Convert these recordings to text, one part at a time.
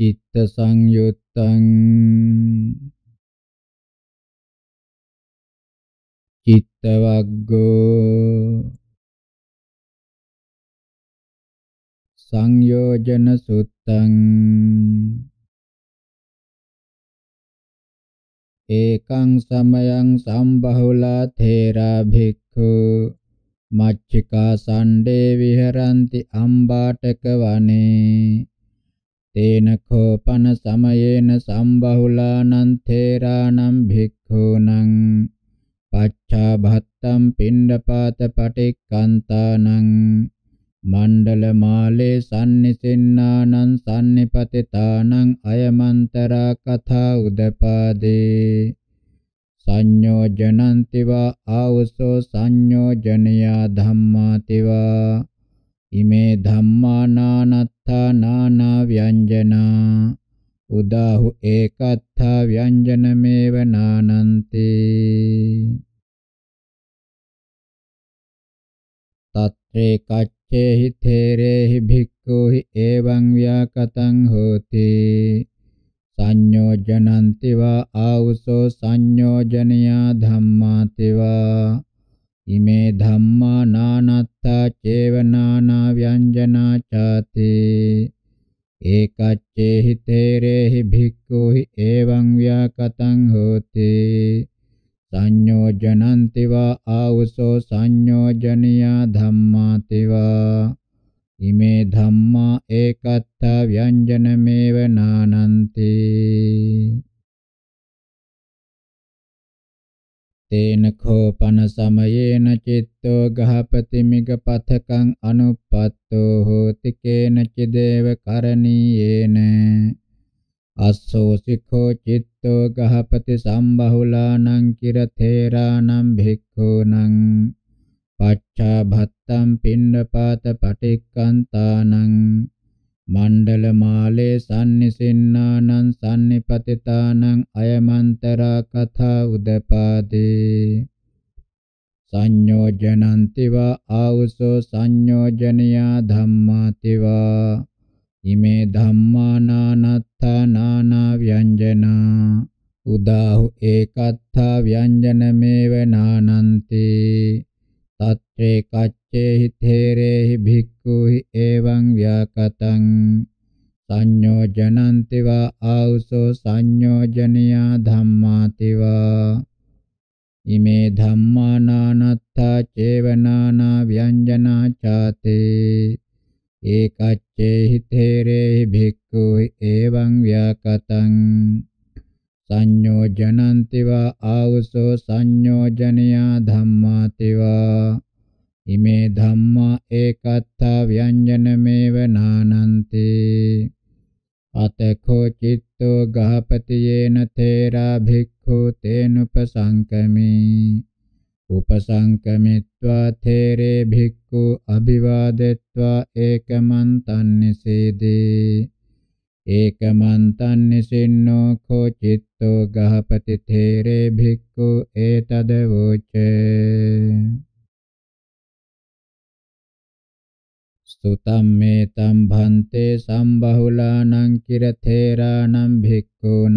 චිත්ත සංයුත්තං චිත්තවග්ගෝ සංයෝජන සුත්තං ඒකං සමයං සම්බහුලා තේරා භික්ඛු මච්චිකා සණ්ඩේ විහරಂತಿ අම්බාටක වනේ තේන කෝපන සමයේන සම්බහුලානං තේරානම් භික්ඛූනං පච්චාභත්තම් පිණ්ඩපාත පටික්කන්තානං මණ්ඩල මාලේ sannisinnaනං sannipatitāනං අයමන්තරා කථා උදපාදේ සංයෝජනන්තිවා ආවසෝ සංයෝජනියා ධම්මාතිවා ඉමේ ධම්මා නානත්තා නානා ව්‍යංජනා උදාහු ඒකත්ථා ව්‍යංජනමේව නානන්ති තත්‍රේ කච්චේහි තේරේහි භික්ඛුහි එවං ව්‍යාකතං හෝති සංයෝජනන්තිවා ආවුසෝ සංයෝජනියා ධම්මාතිවා ඉමේ ධම්මා නානත්තා චේව නානා ව්‍යංජනා ചാති ඒකච්චේ හිතේරේහි භික්ඛුහි එවං ව්‍යාකතං හෝති සංයෝජනන්ති වා ආවසෝ සංයෝජනියා ධම්මාති වා ඉමේ ධම්මා ඒකත්තා ව්‍යංජනමේව නානන්ති තේන කෝපන සමයේන චිත්තෝ ගහපති මිග පතකං අනුපත්තෝ හෝති කේන චිදේව කරණීයේන අස්සෝ සික්ඛෝ චිත්තෝ ගහපති සම්බහුලානං කිර තේරානම් භික්ඛූනං පච්චා භත්තම් පින්නපාත පටික්කන්තානං මණ්ඩල මාලේ සම්නිසින්නානං සම්නිපතිතානං අයමන්තරා කථා උදපාදේ සංයෝජනන්තිවා ආවුසෝ සංයෝජනියා ධම්මාතිවා ඉමේ ධම්මා නානත්තා නානා ව්‍යංජනා උදාහු ඒකත්තා ව්‍යංජනමේව නානන්තේ ඒ කච්චේහි තේරේහි භික්ඛුහි එවං ව්‍යාකතං සංයෝජනන්තිවා ආවුසෝ සංයෝජනියා ධම්මාතිවා ඉමේ ධම්මා නානත්තා චේවනානා ව්‍යංජනා ചാතේ ඒකච්චේහි තේරේහි භික්ඛුයි එවං ව්‍යාකතං සංයෝජනන්තිවා ආවුසෝ සංයෝජනියා ධම්මාතිවා ඉමේ ධම්මා ඒකත්තා ව්‍යඤ්ජනමේව නානන්ති අතකෝ චිත්තෝ ගහපතියේන තේරා භික්ඛු තේනුපසංකමී උපසංකමිත්වා තේරේ භික්ඛු අභිවාදෙත්වා ඒකමන්තං නිසීදී ඒකමන්තං නිසින්නෝ කෝ චිත්තෝ ගහපති තේරේ භික්ඛු ඒතද වූචේ සුතම් මේ තම් භන්තේ සම්බහුලානං කිරතේරාණං භික්ඛූනං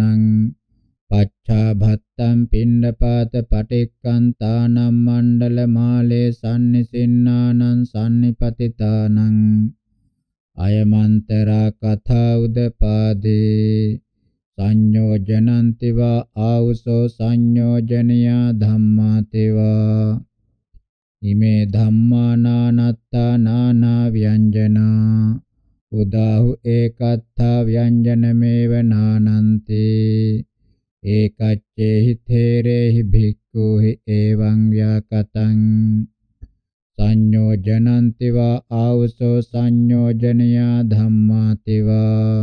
පච්චා භත්තම් පින්නපාත පටික්කන්තානම් මණ්ඩල මාලේ සම්නිසින්නානං සම්නිපතිතානං අයමන්තරා කථා උදපාදේ සංයෝජනන්තිවා ආවුසෝ සංයෝජනියා ධම්මාතිවා ඉමේ ධම්මා නානත්තා නානා ව්‍යංජනා උදාහු ඒකත්තා ව්‍යංජනමේව නානන්ති ඒකච්චේහි තේරේහි භික්ඛුහි එවං ව්‍යාකතං සංයෝජනන්ති වා ආවසෝ සංයෝජනයා ධම්මාති වා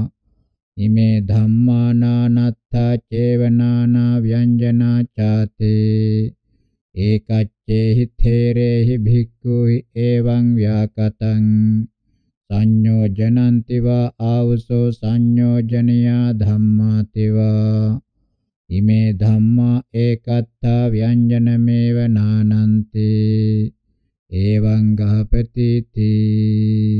ඉමේ ධම්මා නානත්තා චේව නානා ව්‍යංජනා චාතේ ඒකච්චේහි තේරේහි භික්ඛුහි එවං ව්‍යාකතං සංයෝජනන්ති වා ආවසෝ සංයෝජනියා ධම්මාති වා ඉමේ ධම්මා ඒකත්තා ව්‍යඤ්ජනමේව නානන්ති එවං ගහපති තී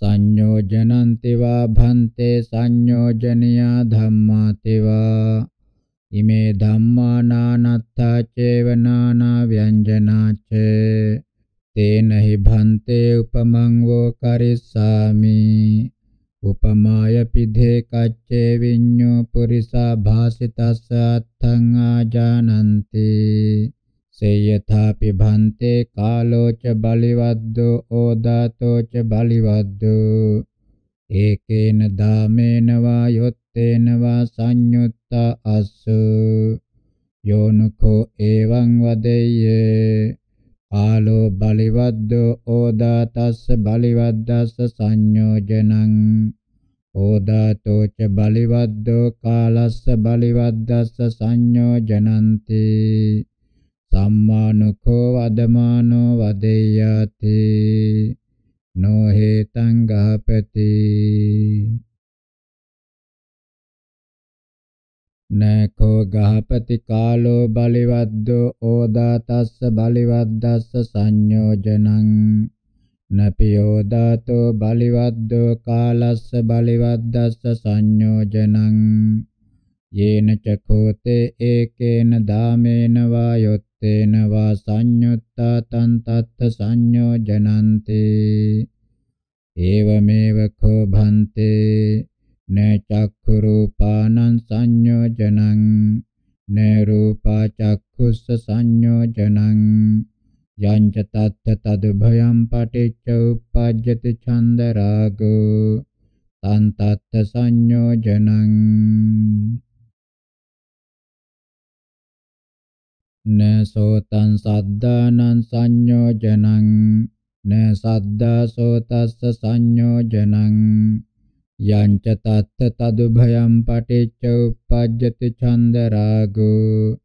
සංයෝජනන්ති වා භන්තේ සංයෝජනියා ධම්මාති වා ඉමේ ධම්මා නානත්තා චේවනානා ව්‍යංජනාච තේන හි භන්තේ උපමං වෝ කරිස්සාමි උපමාය පිධේ කච්චේ විඤ්ඤෝ පුරිසා භාසිතස්ස අත්ථං ආජානන්ති සේයථාපි භන්තේ කාලෝච බලිවද්දෝ ඕදාතෝච බලිවද්දෝ ඒකේන දාමේන වා යොත් තේනවා සංයුත්ත අස්සු යෝනකෝ එවං වදෙය්‍ය ආලෝ බලිවද්දෝ ඕදාතස්ස බලිවද්දස්ස සංයෝජනං ඕදාතෝ ච බලිවද්දෝ කාලස්ස බලිවද්දස්ස සංයෝජනಂತಿ සම්මානුකෝ වදමානෝ වදෙය්‍යාති නො හේතං ගහපති නකෝ ගහපති කාලෝ බලිවද්දෝ ඕදා තස්ස බලිවද්දස්ස සංයෝජනං නපියෝදාතෝ බලිවද්දෝ කාලස්ස බලිවද්දස්ස සංයෝජනං යේන චකෝතේ ඒකේන ධාමේන වායොත්තේන වා සංයුත්තා තන් තත්ත සංයෝජනන්තේ ඒවමේව කෝ භන්තේ න චක්ඛු රූපානං සංයෝජනං න රූපා චක්ඛුස්ස සංයෝජනං යංච තත්ත තදුභයං පටිච්ච උප්පජ්ජති ඡන්ද රාගෝ තං තත්ත සංයෝජනං න සෝතං සද්ධානං සංයෝජනං න සද්දා සෝතස්ස සංයෝජනං යංච තත්ත තදුභයම් පටිච්ච උප්පජ්ජති ඡන්ද රාගෝ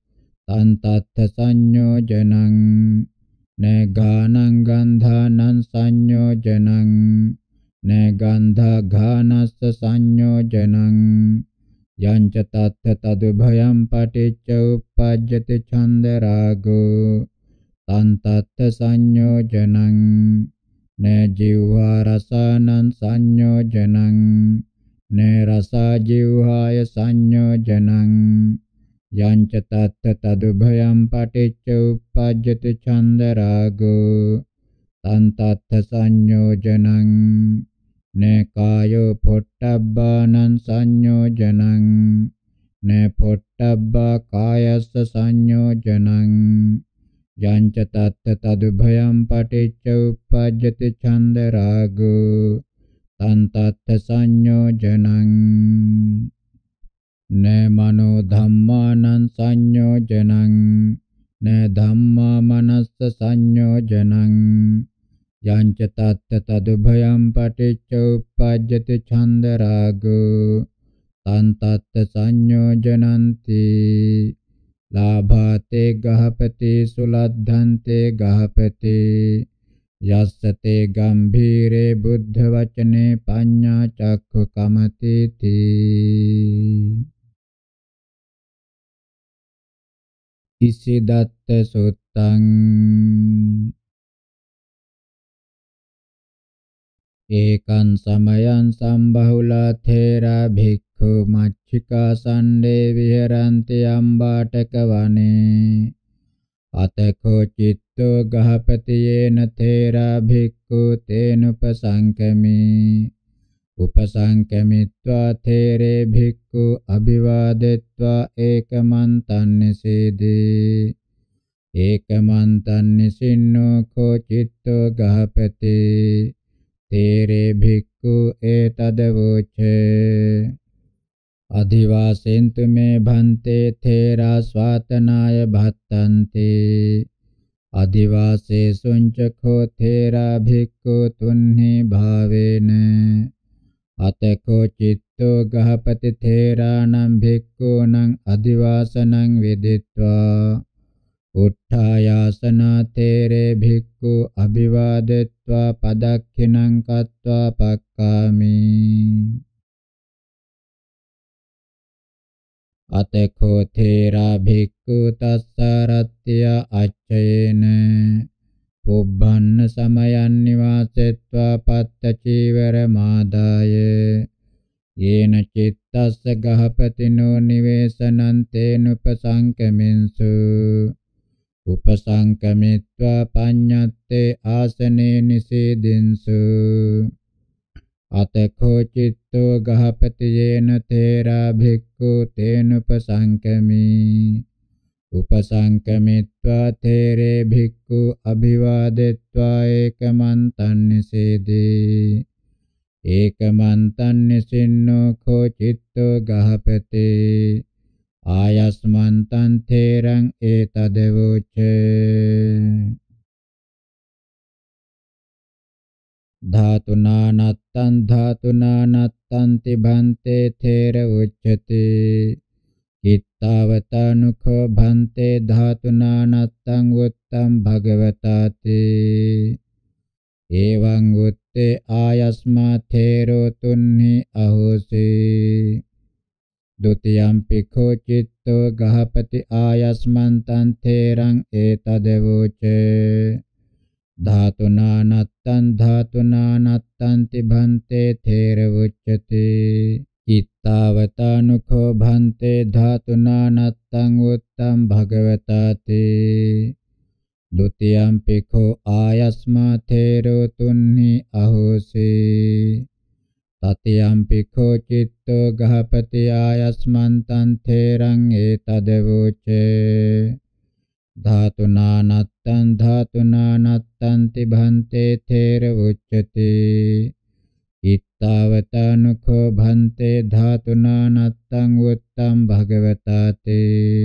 තං තත්ත සංයෝජනං නගානං ගන්ධානං සංයෝජනං නගන්ධා ඝානස්ස සංයෝජනං යංච තත්ත තදුභයම් පටිච්ච උප්පජ්ජති ඡන්ද රාගෝ තං තත්ත සංයෝජනං න ජීවා රසානං සංයෝජනං න රසා ජීවාය සංයෝජනං යංච තත්ත තදුභයම් පටිච්ච උප්පජ්ජති ඡන්ද රාගෝ තං තත්ත සංයෝජනං න කායෝ පොට්ටබ්බානං සංයෝජනං න පොට්ටබ්බා කායස්ස සංයෝජනං යංච තත්ත තදුභයම් පටිච්ච උප්පජ්ජති ඡන්ද රාගෝ තන් තත්ත සංයෝජනං න මනෝ ධම්මානං සංයෝජනං න ධම්මා මනස්ස සංයෝජනං යංච තත්ත තදුභයම් පටිච්ච උප්පජ්ජති ඡන්ද රාගෝ තන් තත්ත සංයෝජනಂತಿ ලාභාතේ ගහපති සුලද්ධන්තේ ගහපති යස්සතේ ගම්භීරේ බුද්ධ වචනේ පඤ්ඤා චක්ඛු කමති තී ඉසිදත්ත සුත්තං ඒකං සමයං සම්බහුලා තේරා භික්ඛ මච්චිකා සණ්ඩේ විහෙරන්ති අම්බාටක වනේ අතකෝ චිත්තෝ ගහපතියේන තේරා භික්ඛු තේනුපසංකමී උපසංකමිත්වා තේරේ භික්ඛු අභිවාදෙත්වා ඒකමන්තන් නිසීදී ඒකමන්තන් නිසින්නෝ කෝ චිත්තෝ ගහපති තේරේ භික්ඛු ඒතදවෝචේ अधिवासेन्तु मे भन्ते थेरा स्वातनाय भत्तन्ते अधिवासे सुञ्चखो थेरा भिक्खु तुह्नि भावेन अतको चित्तो गहपति थेराणां भिक्खूनां अधिवासनं विदित्वा उट्ठायासना थेरे भिक्खु अभिवादित्वा पदक्षिणं कृत्वा पक्कामि අතකෝ තේරා භික්ඛු තස්සරත්ත්‍ය අච්චයේන පුබ්බන්න සමයන් නිවාසෙත්වා පත්ත චීවර මාදාය යේන චිත්තස්ස ගහපතිනෝ නිවේසනං තේනුපසංකමින්සු උපසංකමිත්වා පඤ්ඤත්තේ ආසනේ නිසීදින්සු අතඛෝ චිත්තෝ ගහපතියේන තේරා භික්ඛු තේනුපසංකමී උපසංකමිත්වා තේරේ භික්ඛු අභිවාදෙත්වා ඒකමන්තං නිසේදී ඒකමන්තං නිසින්නෝ කෝ චිත්තෝ ගහපතේ ආයස්මන්තං තේරං ඒතදවෝචේ ධාතුනානත්තං ධාතුනානත්තන්ති භන්තේ තේර උච්චති හිතාවතනුඛෝ භන්තේ ධාතුනානත්තං උත්තම් භගවතාති එවං උත්තේ ආයස්මා තේරෝ තුන්හි අහෝසී ဒ ුතියම්පි කෝ චිත්තෝ ගහපති ආයස්මන්තං තේරං ඒතදවෝච ධාතුනානත්තං ධාතුනානත්තන්ති භන්තේ තේර උච්චති ඉත්තාවතානුඛෝ භන්තේ ධාතුනානත්තං උත්තම් භගවතාති ဒ ුතියම්පි කෝ ආයස්මා තේරෝ තුන්හි අහෝසී තතියම්පි කෝ චිත්තෝ ගහපති ආයස්මන්තං තේරං ඒතදවෝචේ ධාතුනානත් තන් ධාතුනානත්තන්ති භන්තේ තේර උච්චති ඉත්තවතානුඛෝ භන්තේ ධාතුනානත්තං උත්තම් භගවතාතේ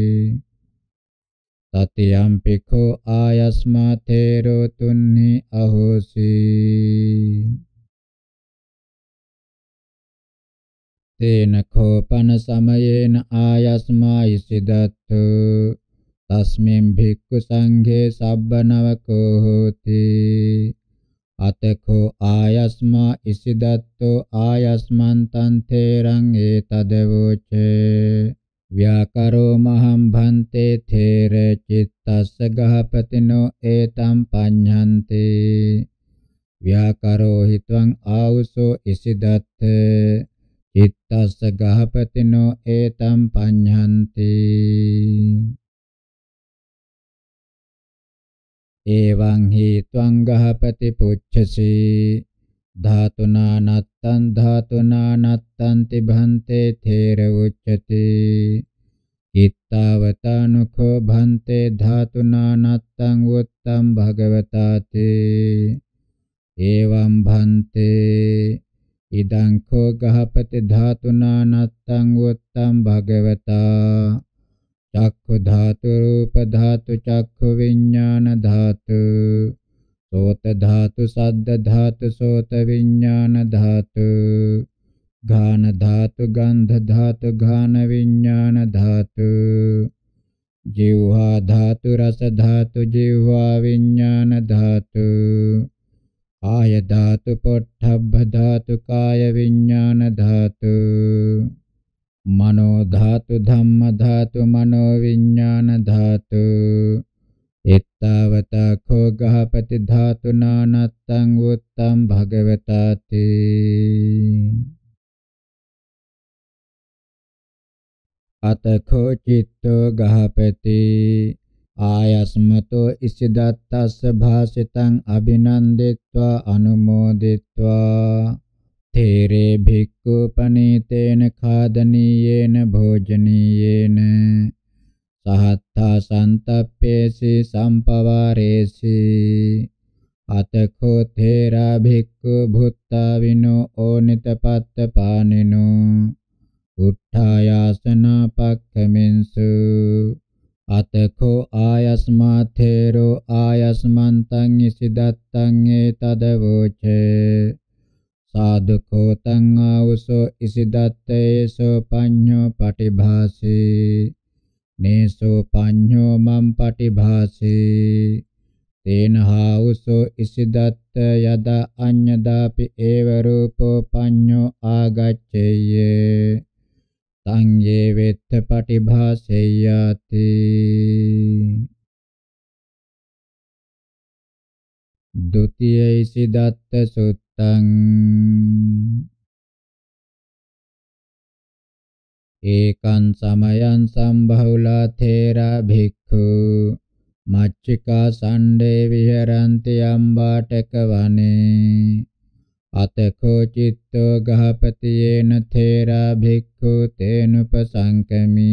තතියම්පි කෝ ආයස්මා තේරෝ තුන්හි අහෝසි තේන කෝපන සමයේන ආයස්මා ඉසිදත්තු තස්මින් භික්ඛු සංඝේ සබ්බ නවකෝ හෝති අතකෝ ආයස්මා ඉසිදත්තෝ ආයස්මන්තං තේරං ඒතදවෝචේ ව්‍යාකරෝ මහම් භන්තේ තේර චිත්තස්ස ගහපතිනෝ ඒතම් පඤ්ඤන්ති ව්‍යාකරෝ හිතං ආවුසෝ ඉසිදත්ත චිත්තස්ස ගහපතිනෝ ඒතම් පඤ්ඤන්ති එවං හි ත්වං ගහපති පුච්ඡසි ධාතුනා නත්තං ධාතුනා නත්තං තිභන්තේ තේර උච්චති ඉත්තවතානුඛෝ භන්තේ ධාතුනා නත්තං උත්තම් භගවතාතේ එවං භන්තේ ඉදං කෝ ගහපති ධාතුනා නත්තං උත්තම් භගවතා චක්ඛු ධාතු රූප ධාතු චක්ඛු විඥාන ධාතු සෝත ධාතු සද්ද ධාතු සෝත විඥාන ධාතු ඝාන ධාතු ගන්ධ ධාතු ඝාන විඥාන ධාතු ජීවහා ධාතු රස ධාතු ජීවහා විඥාන ධාතු කාය ධාතු පොට්ටබ්බ ධාතු කාය විඥාන ධාතු මනෝ ධාතු ධම්ම ධාතු මනෝ විඥාන ධාතු එත්තාවතා කෝ ගහපති ධාතු නානත්තං උත්තම් භගවතාති අතකෝ චිත්තෝ ගහපති ආයස්මතෝ ඉසිදත්තස්ස භාසිතං අභිනන්දිත්වා අනුමෝදිත්වා තේරේ භික්ඛු පනීතේන ඛාදනීයේන භෝජනීයේන සහත්තා සන්තප්පේසි සම්පවාරේසි අතකෝ තේරා භික්ඛු භුත්තා විනෝ ඕනිතපත්ත පානිනෝ උත්ථායාසන පක්ඛමින්සු අතකෝ ආයස්මා තේරෝ ආයස්මන්තං ඉසිදත්තං ඒතදවෝචේ සාදුකෝතං ආවසෝ ඉසිදත්තේසෝ පඤ්ඤෝ පටිභාසේ නේසෝ පඤ්ඤෝ මම් පටිභාසේ තේන හාවසෝ ඉසිදත්ත යද අඤ්ඤදාපි ඒව රූපෝ පඤ්ඤෝ ආගච්ඡේය සංයේ වෙත්ත පටිභාසෙය්‍යාති ද්විතීයිසි දත්ත සුත්තං ඒකං සමයං සම්බහුලා තේරා භික්ඛු මච්චිකා සණ්ඩේ විහෙරන්ති අම්බාටක වනේ අතකෝ චිත්තෝ ගහපතියේන තේරා භික්ඛු තේනුපසංකමි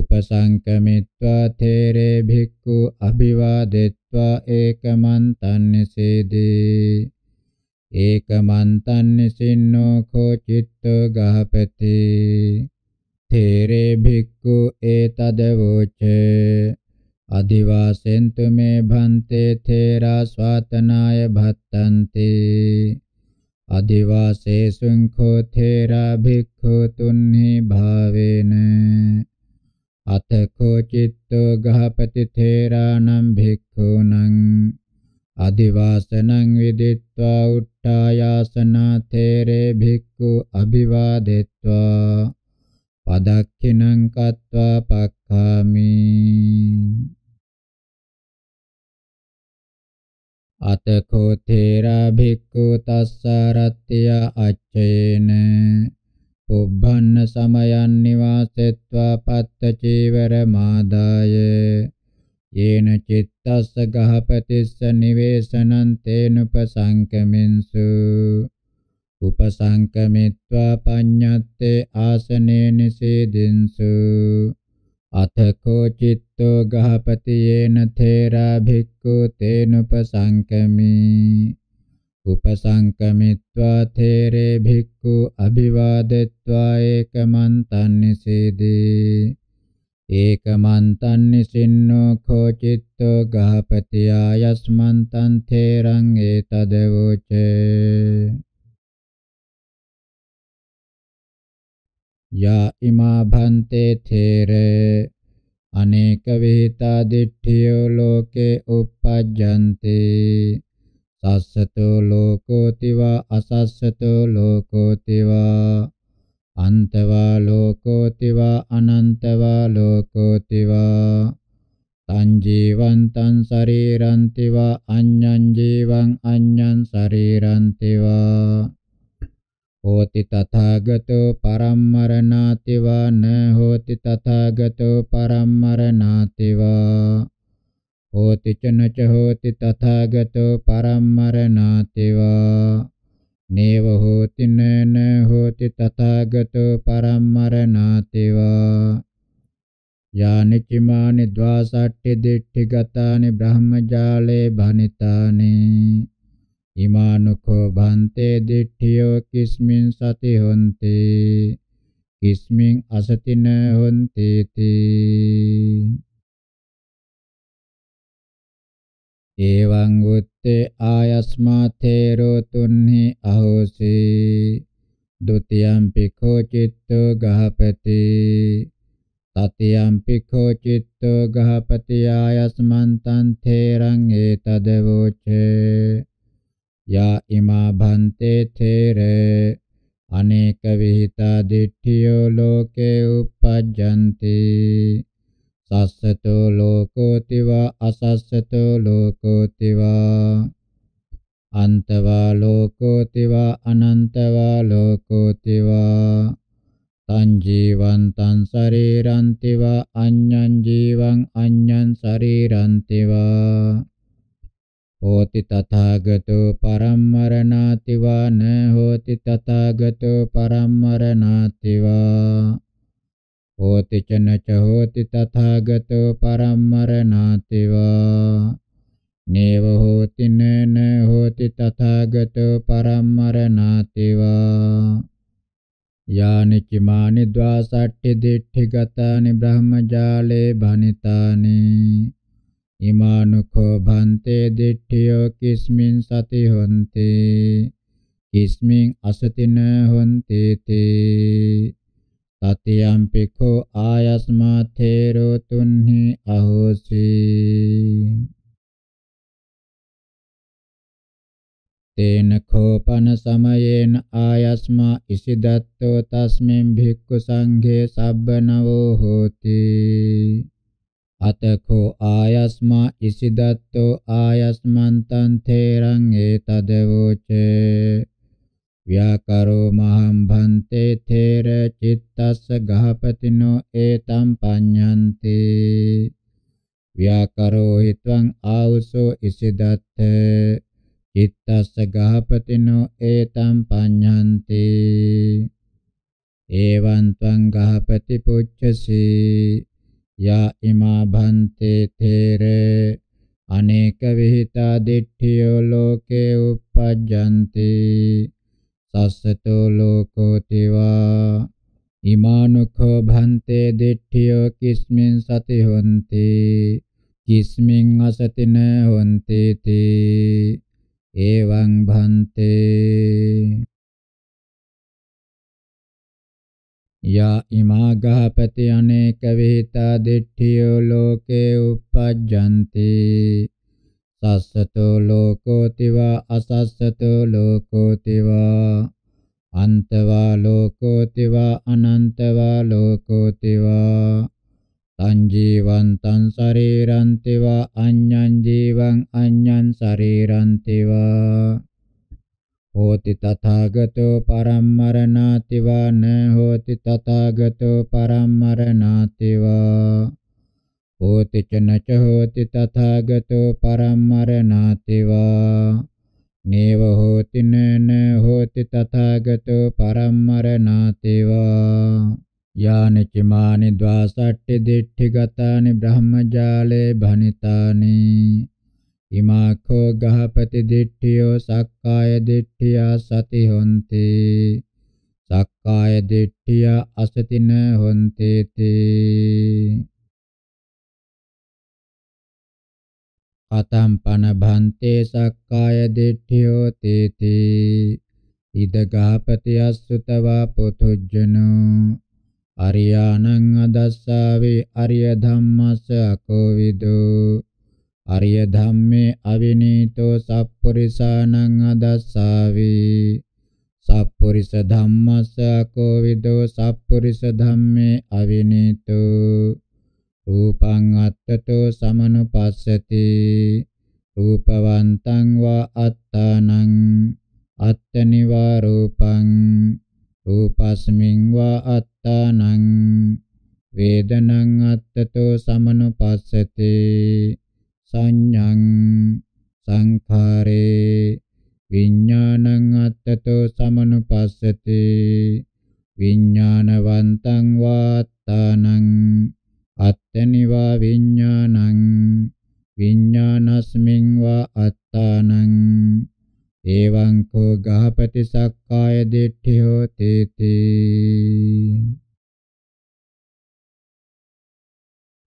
උපසංකමිත්වා තේරේ භික්ඛු අභිවාදෙත් ත්වා ඒකමන්තන්නේ සේදී ඒකමන්තන්නේ සින්නෝ කෝ චිත්තෝ ගහපති තේරේ භික්ඛු ඒතද වෝචේ අදිවාසෙන්තු මේ භන්තේ තේරා ස්වාතනාය භත්තන්ති අදිවාසේසුං කෝ තේරා භික්ඛු තුන්හි භාවේන අතකෝ චිත්තෝ ගහපති තේරානම් භික්ඛූනම් අදිවාසනං විදිත්වා උට්ඨායාසනා තේරේ භික්ඛු අභිවාදෙත්වා පදක්ඛිනං කତ୍වා පක්ඛාමි අතකෝ තේරා භික්ඛු තස්සරත්ත්‍ය අච්චේන උබ්බන්න සමයන් නිවාසෙත්වා පත්ත චීවර මාදාය යේන චිත්තස්ස ගහපතිස්ස නිවේසනං තේනුපසංකමින්සු උපසංකමිත්වා පඤ්ඤත්තේ ආසනේ නිසීදින්සු අතකෝ චිත්තෝ ගහපති යේන තේරා භික්ඛු තේනුපසංකමී උපසංකමිත්වා තේරේ භික්ඛු අභිවාදෙත්වා ඒකමන්තං නිසීදී ඒකමන්තං නිසින්නෝ කෝචිත්තෝ ගහපතියා යස්මන්තං තේරං ඒතදවෝච යා ඉමා භන්තේ තේර අනේක විහිතා දිට්ඨියෝ ලෝකේ uppajjante සස්සතෝ ලෝකෝතිවා අසස්සතෝ ලෝකෝතිවා අන්තවා ලෝකෝතිවා අනන්තවා ලෝකෝතිවා තං ජීවන්තං ශරීරන්තිවා අඤ්ඤං ජීවං අඤ්ඤං ශරීරන්තිවා හෝති තථාගතෝ පරම්මරණාතිවා න හෝති තථාගතෝ පරම්මරණාතිවා හෝති චනච හෝති තථාගතෝ පරම්මරණාති වා නේව හෝති නන හෝති තථාගතෝ පරම්මරණාති වා යානි චිමානි ද්වාසට්ඨි දිට්ඨිගතානි බ්‍රහ්මජාලේ භනිතානි ඉමානුකෝ බන්තේ දිට්ඨියෝ කිස්මින් සති හොන්ති කිස්මින් අසතින හොන්ති තී එවං උත්තේ ආයස්මා තේරෝ තුන්හි අහෝසි ဒ ුතියම්පි කෝ චිත්තෝ ගහපති තතියම්පි කෝ චිත්තෝ ගහපති ආයස්මන්තං තේරං ඒතදවෝචේ යා ඉමා භන්තේ තේරේ අනේක විහිතා දිට්ඨියෝ ලෝකේ uppajjanti සස්සතෝ ලෝකෝතිවා අසස්සතෝ ලෝකෝතිවා අන්තවා ලෝකෝතිවා අනන්තවා ලෝකෝතිවා තං ජීවං තං ශරීරන්තිවා අඤ්ඤං ජීවං අඤ්ඤං ශරීරන්තිවා හෝති තථාගතෝ පරම්මරණාතිවා න හෝති තථාගතෝ පරම්මරණාතිවා හෝති චනච හෝති තථාගතෝ පරම්මරණාති වා නේව හෝති නන හෝති තථාගතෝ පරම්මරණාති වා යානි කිමානි ද්වාසට්ඨි දිට්ඨි ගතානි බ්‍රහ්මජාලේ භනිතානි ඉමානුඛෝ භන්තේ දිට්ඨියෝ කිස්මින් සති හොන්ති කිස්මින් අසතින හොන්ති තේ තතියම්පිකෝ ආයස්මා තේරෝ තුන්හි අහෝසි තේන කෝපන සමයේන ආයස්මා ඉසිදත්තෝ තස්මෙන් භික්ඛු සංඝේ සබ්බනවෝ හෝති අතකෝ ආයස්මා ඉසිදත්තෝ ආයස්මන්තං තේරං ඒතදවෝචේ ව්‍යාකරෝ මහම් භන්තේ තේර චිත්තස්ස ගහපතිනෝ ඒතම් පඤ්ඤන්ති ව්‍යාකරෝ හිතං ආවසෝ ඉසිදත්ත චිත්තස්ස ගහපතිනෝ ඒතම් පඤ්ඤන්ති එවං ත්වං ගහපති පුච්ඡසි යා ඉමා භන්තේ තේර අනේක විಹಿತ දිට්ඨියෝ ලෝකේ uppajjanti සස්සතෝ ලෝකෝතිවා ඉමානුඛෝ භන්තේ දිට්ඨියෝ කිස්මින් සති හොන්ති කිස්මින් අසතින හොන්ති තේ එවං භන්තේ යා ඉමා ගහපති අනේක විහිතා දිට්ඨියෝ ලෝකේ uppajjanti සස්සතෝ ලෝකෝතිවා අසස්සතෝ ලෝකෝතිවා අන්තවා ලෝකෝතිවා අනන්තවා ලෝකෝතිවා තං ජීවං තං ශරීරං තිවා අඤ්ඤං ජීවං අඤ්ඤං ශරීරං තිවා හෝති තථාගතෝ පරම්මරණාතිවා න හෝති තථාගතෝ පරම්මරණාතිවා ඕති චනච හෝති තථාගතෝ පරම්මරණාති වා නේව හෝති නන හෝති තථාගතෝ පරම්මරණාති වා යානි චමානි ද්වාසට්ටි දිට්ඨිගතානි බ්‍රහ්මජාලේ භනිතානි ඉමාඛෝ ගහපති දිට්ඨියෝ සක්කාය දිට්ඨියා සති හොන්ති සක්කාය දිට්ඨියා අසතින හොන්තේති අතම්පන භන්තේ සක්කාය දිට්ඨියෝ තේති ඉදගාපති අසුතවා පොතුජ්ජනෝ අරියානං අදස්සාවේ අරිය ධම්මස අකෝවිදෝ අරිය ධම්මේ අවිනීතෝ සප්පුරිසානං අදස්සාවේ සප්පුරිස ධම්මස අකෝවිදෝ සප්පුරිස ධම්මේ අවිනීතෝ රූපං අත්තතෝ සමනුපස්සති රූපවන්තං වා අත්තානං අත්තනිවා රූපං රූපස්මින් වා අත්තානං වේදනං අත්තතෝ සමනුපස්සති සංඤං සංඛාරේ විඥානං අත්තතෝ සමනුපස්සති විඥානවන්තං වාත්තානං අත්තනිවා විඥානං විඥානස්මින් වා අත්තානං එවං කෝ ගහපති සක්කාය දිට්ඨියෝ තේති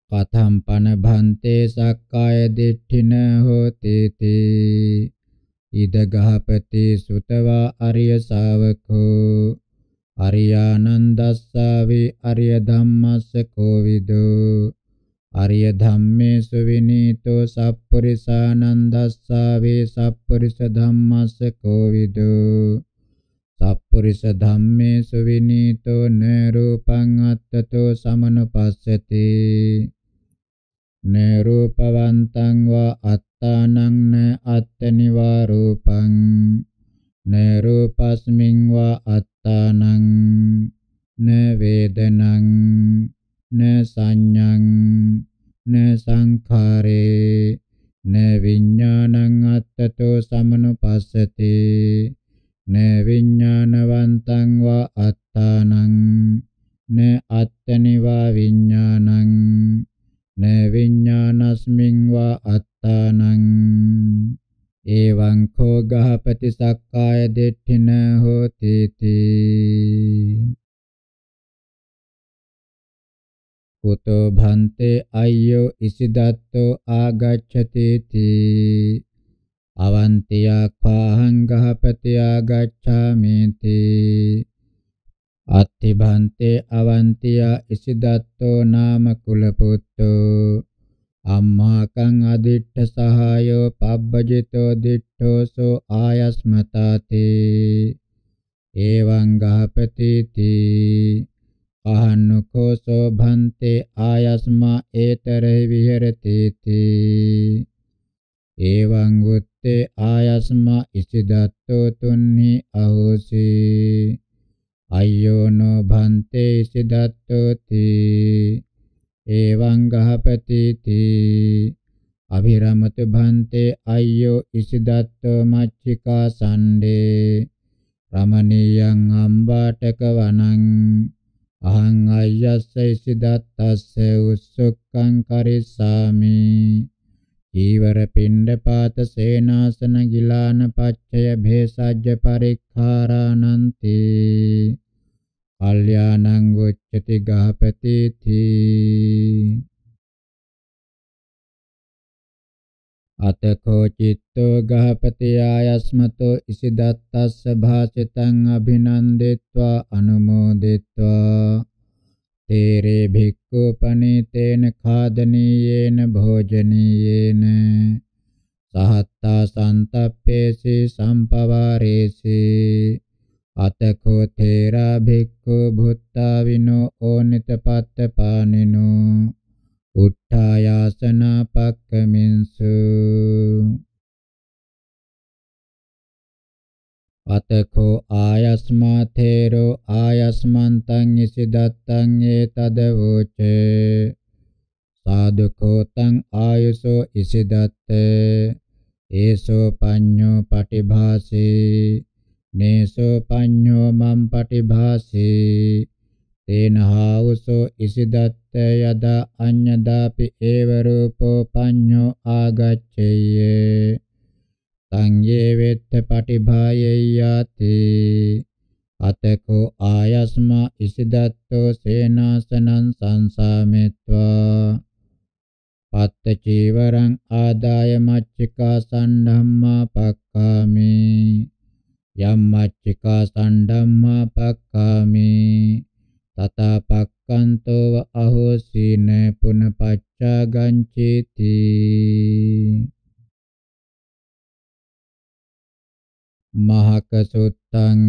පතම් පන භන්තේ සක්කාය දිට්ඨින හෝතේති ඉද ගහපති සුතවා අරිය ශාවකෝ අරියානන්දස්සාවේ අරිය ධම්මස්ස කෝවිදෝ අරිය ධම්මේසු විනීතෝ සප්පුරිසානන්දස්සාවේ සප්පුරිස ධම්මස්ස කෝවිදෝ සප්පුරිස ධම්මේසු විනීතෝ න රූපං අත්තතෝ සමනුපස්සති න රූපවන්තං වා අත්තානං න අත්තනිවා රූපං න රූපස්මින් වා අත්තානං න වේදනං න සංඤං න සංඛාරේ න විඥානං අත්තතෝ සමනුපස්සති න විඥානවන්තං වා අත්තානං න අත්තනිවා විඥානං න විඥානස්මින් වා අත්තානං එවං කෝ ගහපති සක්කාය දෙට්ඨින හෝති තී කුතෝ භන්තේ අය්‍යෝ ඉසිදත්තෝ ආගච්ඡති තී අවන්තියා ඛාහං ගහපති ආගච්ඡාමි තී අත්ථි භන්තේ අවන්තියා ඉසිදත්තෝ නාම කුලපුත්තෝ අම්මාකං අදිට්ඨ සහායෝ පබ්බජිතෝ දිට්ඨෝසෝ ආයස්මතාතේ එවං ගහපතිති අහන්නකෝ සෝභන්තේ ආයස්මා ඒතරේ විහෙරතිති එවං උත්තේ ආයස්මා ඉසිදත්තෝ තුන්නි අහෝසි අය්‍යෝ නො භන්තේ ඉසිදත්තෝති එවං ගහපතිති අභිරමත භන්තේ අය්‍යෝ ඉසිදත්ත මච්චිකා සණ්ඩේ රමණීයං අම්බාටක වනං අහං අය්‍යස්ස ඉසිදත්තස්ස උස්සුක්ඛං කරිස්සාමි ඊවර පිණ්ඩපාත සේනාසන ගිලාන පච්චය භේසජ්ජ පරික්ඛාරානන්ති කල්යාණං වොච්චති ගහපතේති අතකෝ චිත්තෝ ගහපති ආයස්මතෝ ඉසිදත්තස්ස භාසිතං අභිනන්දිත්වා අනුමෝදිත්වා තේරේ භික්ඛු පනිතේන खादनीयේන භෝජනීයේන සහත්තා සන්තප්පේසි සම්පවාරේසි අතකෝ තේරා භික්ඛු භුත්තා විනෝ ඕනිත පත්ත පානිනෝ උත්ථායාසන පක්කමින්සු අතකෝ ආයස්මා තේරෝ ආයස්මන්තං ඉසිදත්තං ඒතදවෝචේ සාදුකෝ තං ආයුසෝ ඉසිදත්තේ ඒසෝ පඤ්ඤෝ පටිභාසේ නේසෝ පඤ්ඤෝ මම් පටිභාසේ තේනහවසෝ ඉසිදත්ත යද අඤ්ඤදාපි ඒව රූපෝ පඤ්ඤෝ ආගච්ඡේය සංයේ වෙත්ත පටිභායයාති අතකෝ ආයස්මා ඉසිදත්තෝ සේනාසනං සංසාමෙත්වා පත්ත චීවරං ආදාය මච්චිකා සම්ධම්මා පක්ඛාමේ යම්මච්චිකා සණ්ඩම්මා පක්ඛාමි තතා පක්කන්තෝව අහෝසීන පුනපච්චා ගංචේති මහකසුත්තං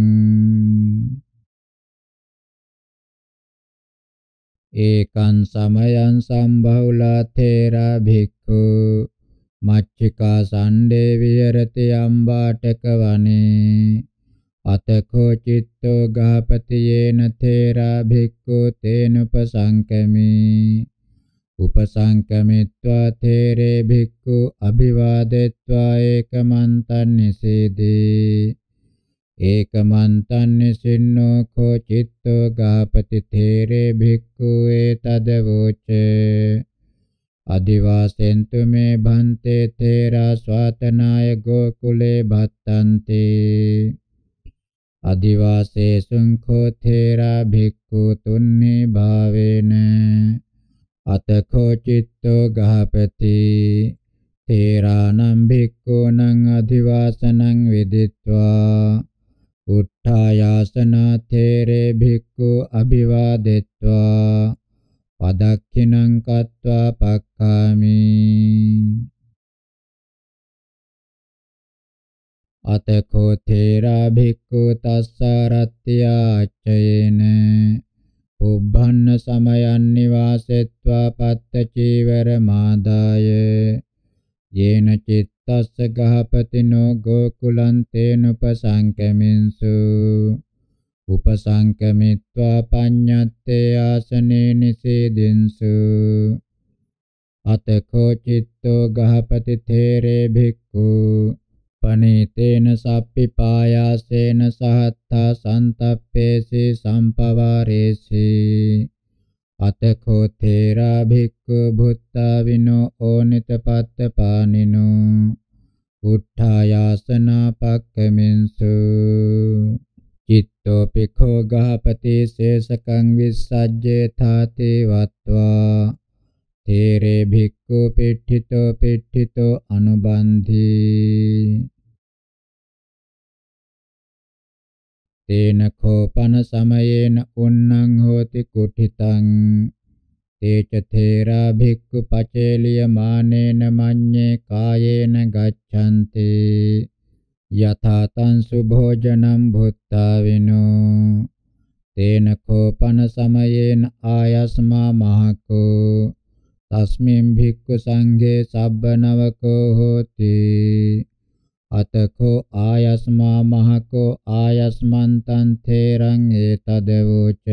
ඒකං සමයං සම්භවලා තේරා භික්ඛු මච්චිකා සණ්ඩේ විහෙරති අම්බාටක වනේ අතකෝ චිත්තෝ ගාපතියේන තේරා භික්ඛු තේනුපසංකමේ උපසංකමිත්වා තේරේ භික්ඛු අභිවාදෙත්වා ඒකමන්තං නිසීදී ඒකමන්තං නිසින්නෝ කෝ චිත්තෝ ගාපති තේරේ භික්ඛු ඒතදවෝචේ අදිවාසෙන් තුමේ භන්තේ තේරා ස්වාතනාය ගෝකුලේ භත්තන්තේ අදිවාසේසුං කෝ තේරා භික්ඛු තුන්නේ භාවේන අතකෝ චිත්තෝ ගහපති තේරානම් භික්ඛුනං අදිවාසනං විදිත්වා උත්ථායාසනා තේරේ භික්ඛු අභිවාදෙත්වා අදක්ඛිනං කତ୍වා පක්ඛාමි අතකෝ තේරා භික්ඛු තස්සරත්ත්‍යාච්ඡයේන පුබ්බන්න සමයන් නිවාසෙත්වා පත්ත චීවර මාදාය යේන චිත්තස්ස ගහපතිනෝ ගෝකුලං තේනුපසංකමින්සු උපසංකමිත්වා පඤ්ඤත්තේ ආසනේ නිසීදින්සු අතකෝ චිත්තෝ ගහපති තේරේ භික්ඛු පනේතේන සප්පි පායාසේන සහත්තා සන්තප්පේසි සම්පවාරේසි අතකෝ තේරා භික්ඛු භුත්තා විනෝ ඕනිතපත්ත පානිනෝ උත්ථායාසනා පක්කමින්සු චිත්තෝ පිඛෝ ගහපතේ සේසකං විස්සජ්ජේ තාතේ වත්වා තේරේ භික්ඛු පිට්ඨිතෝ පිට්ඨිතෝ අනුබන්ධි තේන කෝපන සමයේන උන්නං හෝති කුඨිතං තේච තේරා භික්ඛු පචේලිය මානේන මඤ්ඤේ කායේන ගච්ඡන්තේ යථා තංසු භෝජනං භුත්තා විනෝ තේන කෝපන සමයේන ආයස්මා මහකෝ තස්මින් භික්ඛු සංඝේ සබ්බ නවකෝ හෝති අතකෝ ආයස්මා මහකෝ ආයස්මන්තං තේරං ඒතදවෝච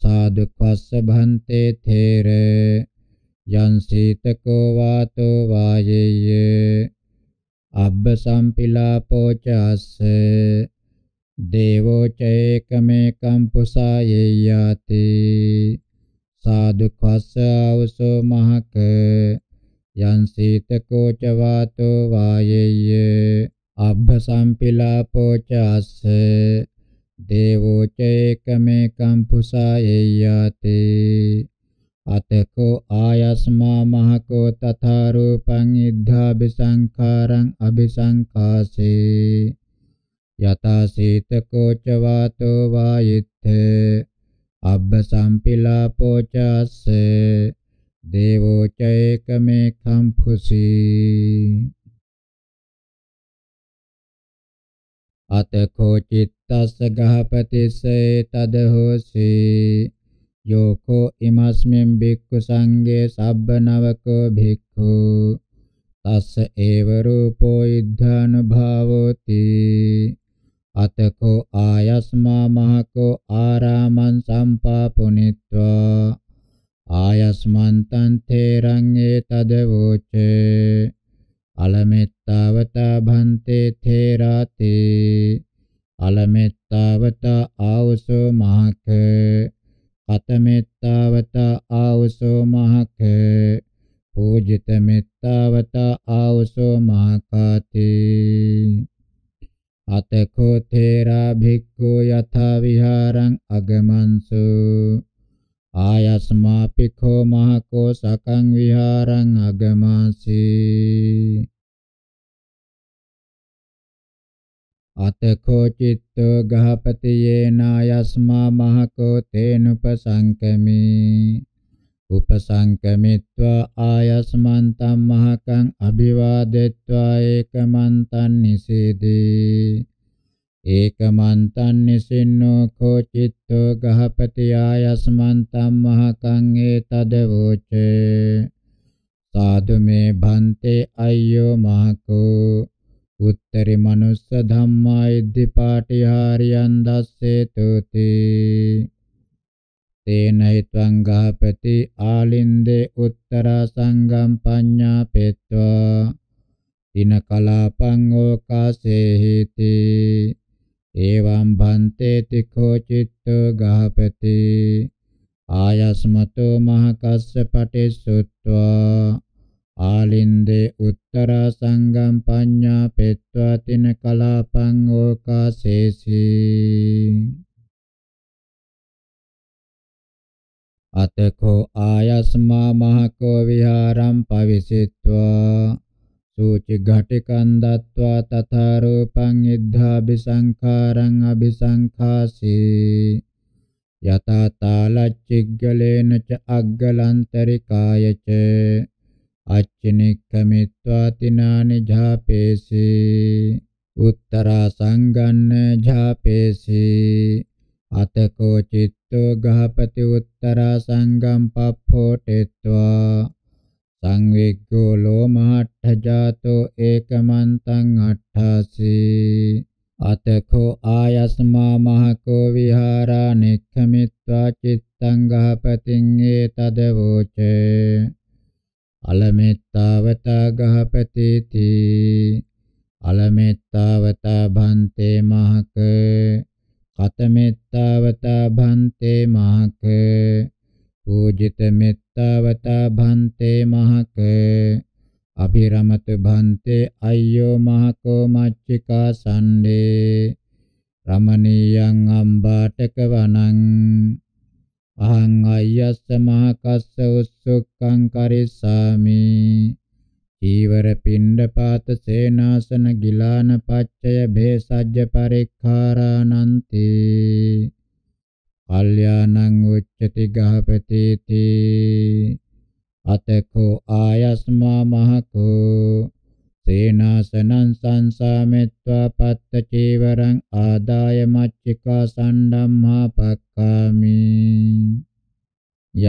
සාදු පස්ස භන්තේ තේර යං සීතකෝ වාතෝ වායේය අබ්බසම්පිලාපෝචස්ස දේවෝ චේකමේකම් පුසායේයාති සාදුක්ඛස්සවසෝ මහක යං සීතකෝ ච වාතෝ වායේය අබ්බසම්පිලාපෝචස්ස දේවෝ චේකමේකම් පුසායේයාති අතකෝ ආයස්මා මහකෝ තථා රූපං ඉද්ධාபிසංඛාරං අபிසංඛාසේ යතා සීතකෝ ච වාතෝ වායිත්තේ අබ්බ සම්පිලාපෝ චස්සේ දේවෝ ච ඒකමේ කම්පුසී අතකෝ චිත්තස්ස ගහපතිසේ තදහෝසී යෝකෝ ඉමස්මෙන් බික්ඛු සංඝේ සබ්බ නවකෝ භික්ඛු තස්ස ඒව රූපෝ ඉද්ධානුභාවෝති අතකෝ ආයස්මා මහකෝ ආරාමං සම්පාපුනිත්වා ආයස්මන් තං තේරං ඒතදවෝච අලමෙත්තාවතා භන්තේ තේරාති අලමෙත්තාවතා ආවසෝ මහකේ අතමෙත්තාවත ආවසෝ මහකේ පූජිත මෙත්තාවත ආවසෝ මහකාති අතකෝ තේරා භික්ඛු යථා විහාරං අගමන්සු ආයස්මා පිඛෝ මහකෝ සකං විහාරං අගමසී අතකෝ චිත්තෝ ගහපතියේනා යස්මා මහකෝ තේනුපසංකමි උපසංකමිත්වා ආයස්මන්තම් මහකං අභිවාදෙත්වා ඒකමන්තං නිසීදී ඒකමන්තං නිසින්නෝ කෝ චිත්තෝ ගහපති ආයස්මන්තම් මහකං ඒතදවෝච සාදු මේ භන්තේ අය්‍යෝ මහකෝ උත්තරි මනුස්ස ධම්මා ඉද්ධි පාටිහාරියන් දස්සේතුති තේන හිතං ගහපති ආලින්දේ උත්තර සංගම් පඤ්ඤා පෙත්වා තින කලාපං ඕකාසේහිති එවං භන්තේ තිකෝ චිත්තෝ ගහපති ආයස්මතෝ මහකස්ස පටිසුත්වා ආලින්දේ උත්තරා සංගම් පඤ්ඤා පෙත්වා තින කලාපං ඕකාසේසී අතකෝ ආයස්මා මහකෝ විහාරම් පවිසිට්වා සූචි ඝටිකං දත්වා තථා රූපං ඉද්ධාභි සංඛාරං අபிසංඛාසී යතතාලච්චිග්ගලේන ච අග්ගලන්තරිකාය ච අච්චනෙක්කමිත්වා තිනානි ఝාපේසී උත්තරා සංගන්න ఝාපේසී අතකෝ චිත්තෝ ගහපති උත්තරා සංගම් පප්පෝටෙත්වා සංවිග්ගෝ ලෝමහට්ඨ ජාතෝ ඒකමන්තං අට්ඨාසී අතකෝ ආයස්මා මහකෝ විහාරා නෙක්ඛමිත්වා චිත්තං ගහපතින් ඒතදවෝචේ අලමෙත්තාවතා ගහපතේති අලමෙත්තාවතා භන්තේ මහක කතමෙත්තාවතා භන්තේ මහක පූජිත මෙත්තාවතා භන්තේ මහක අභිරමත භන්තේ අය්‍යෝ මහකෝ මච්චිකා සණ්ඩේ රමණීයං අම්බාටක වනං අහං අයස්ස මහකස්ස උස්සුක්ඛං කරිස්සාමි චීවර පිණ්ඩපාත සේනාසන ගිලාන පච්චය භේසජ්ජ පරික්ඛාරානන්ති කල්යාණං උච්චති ගහපතේති අතකෝ ආයස්මා මහකෝ තේනාසනං සංසාමෙත්වා පත්ත චීවරං ආදාය මච්චිකා සණ්ඩම්මා පක්ඛාමි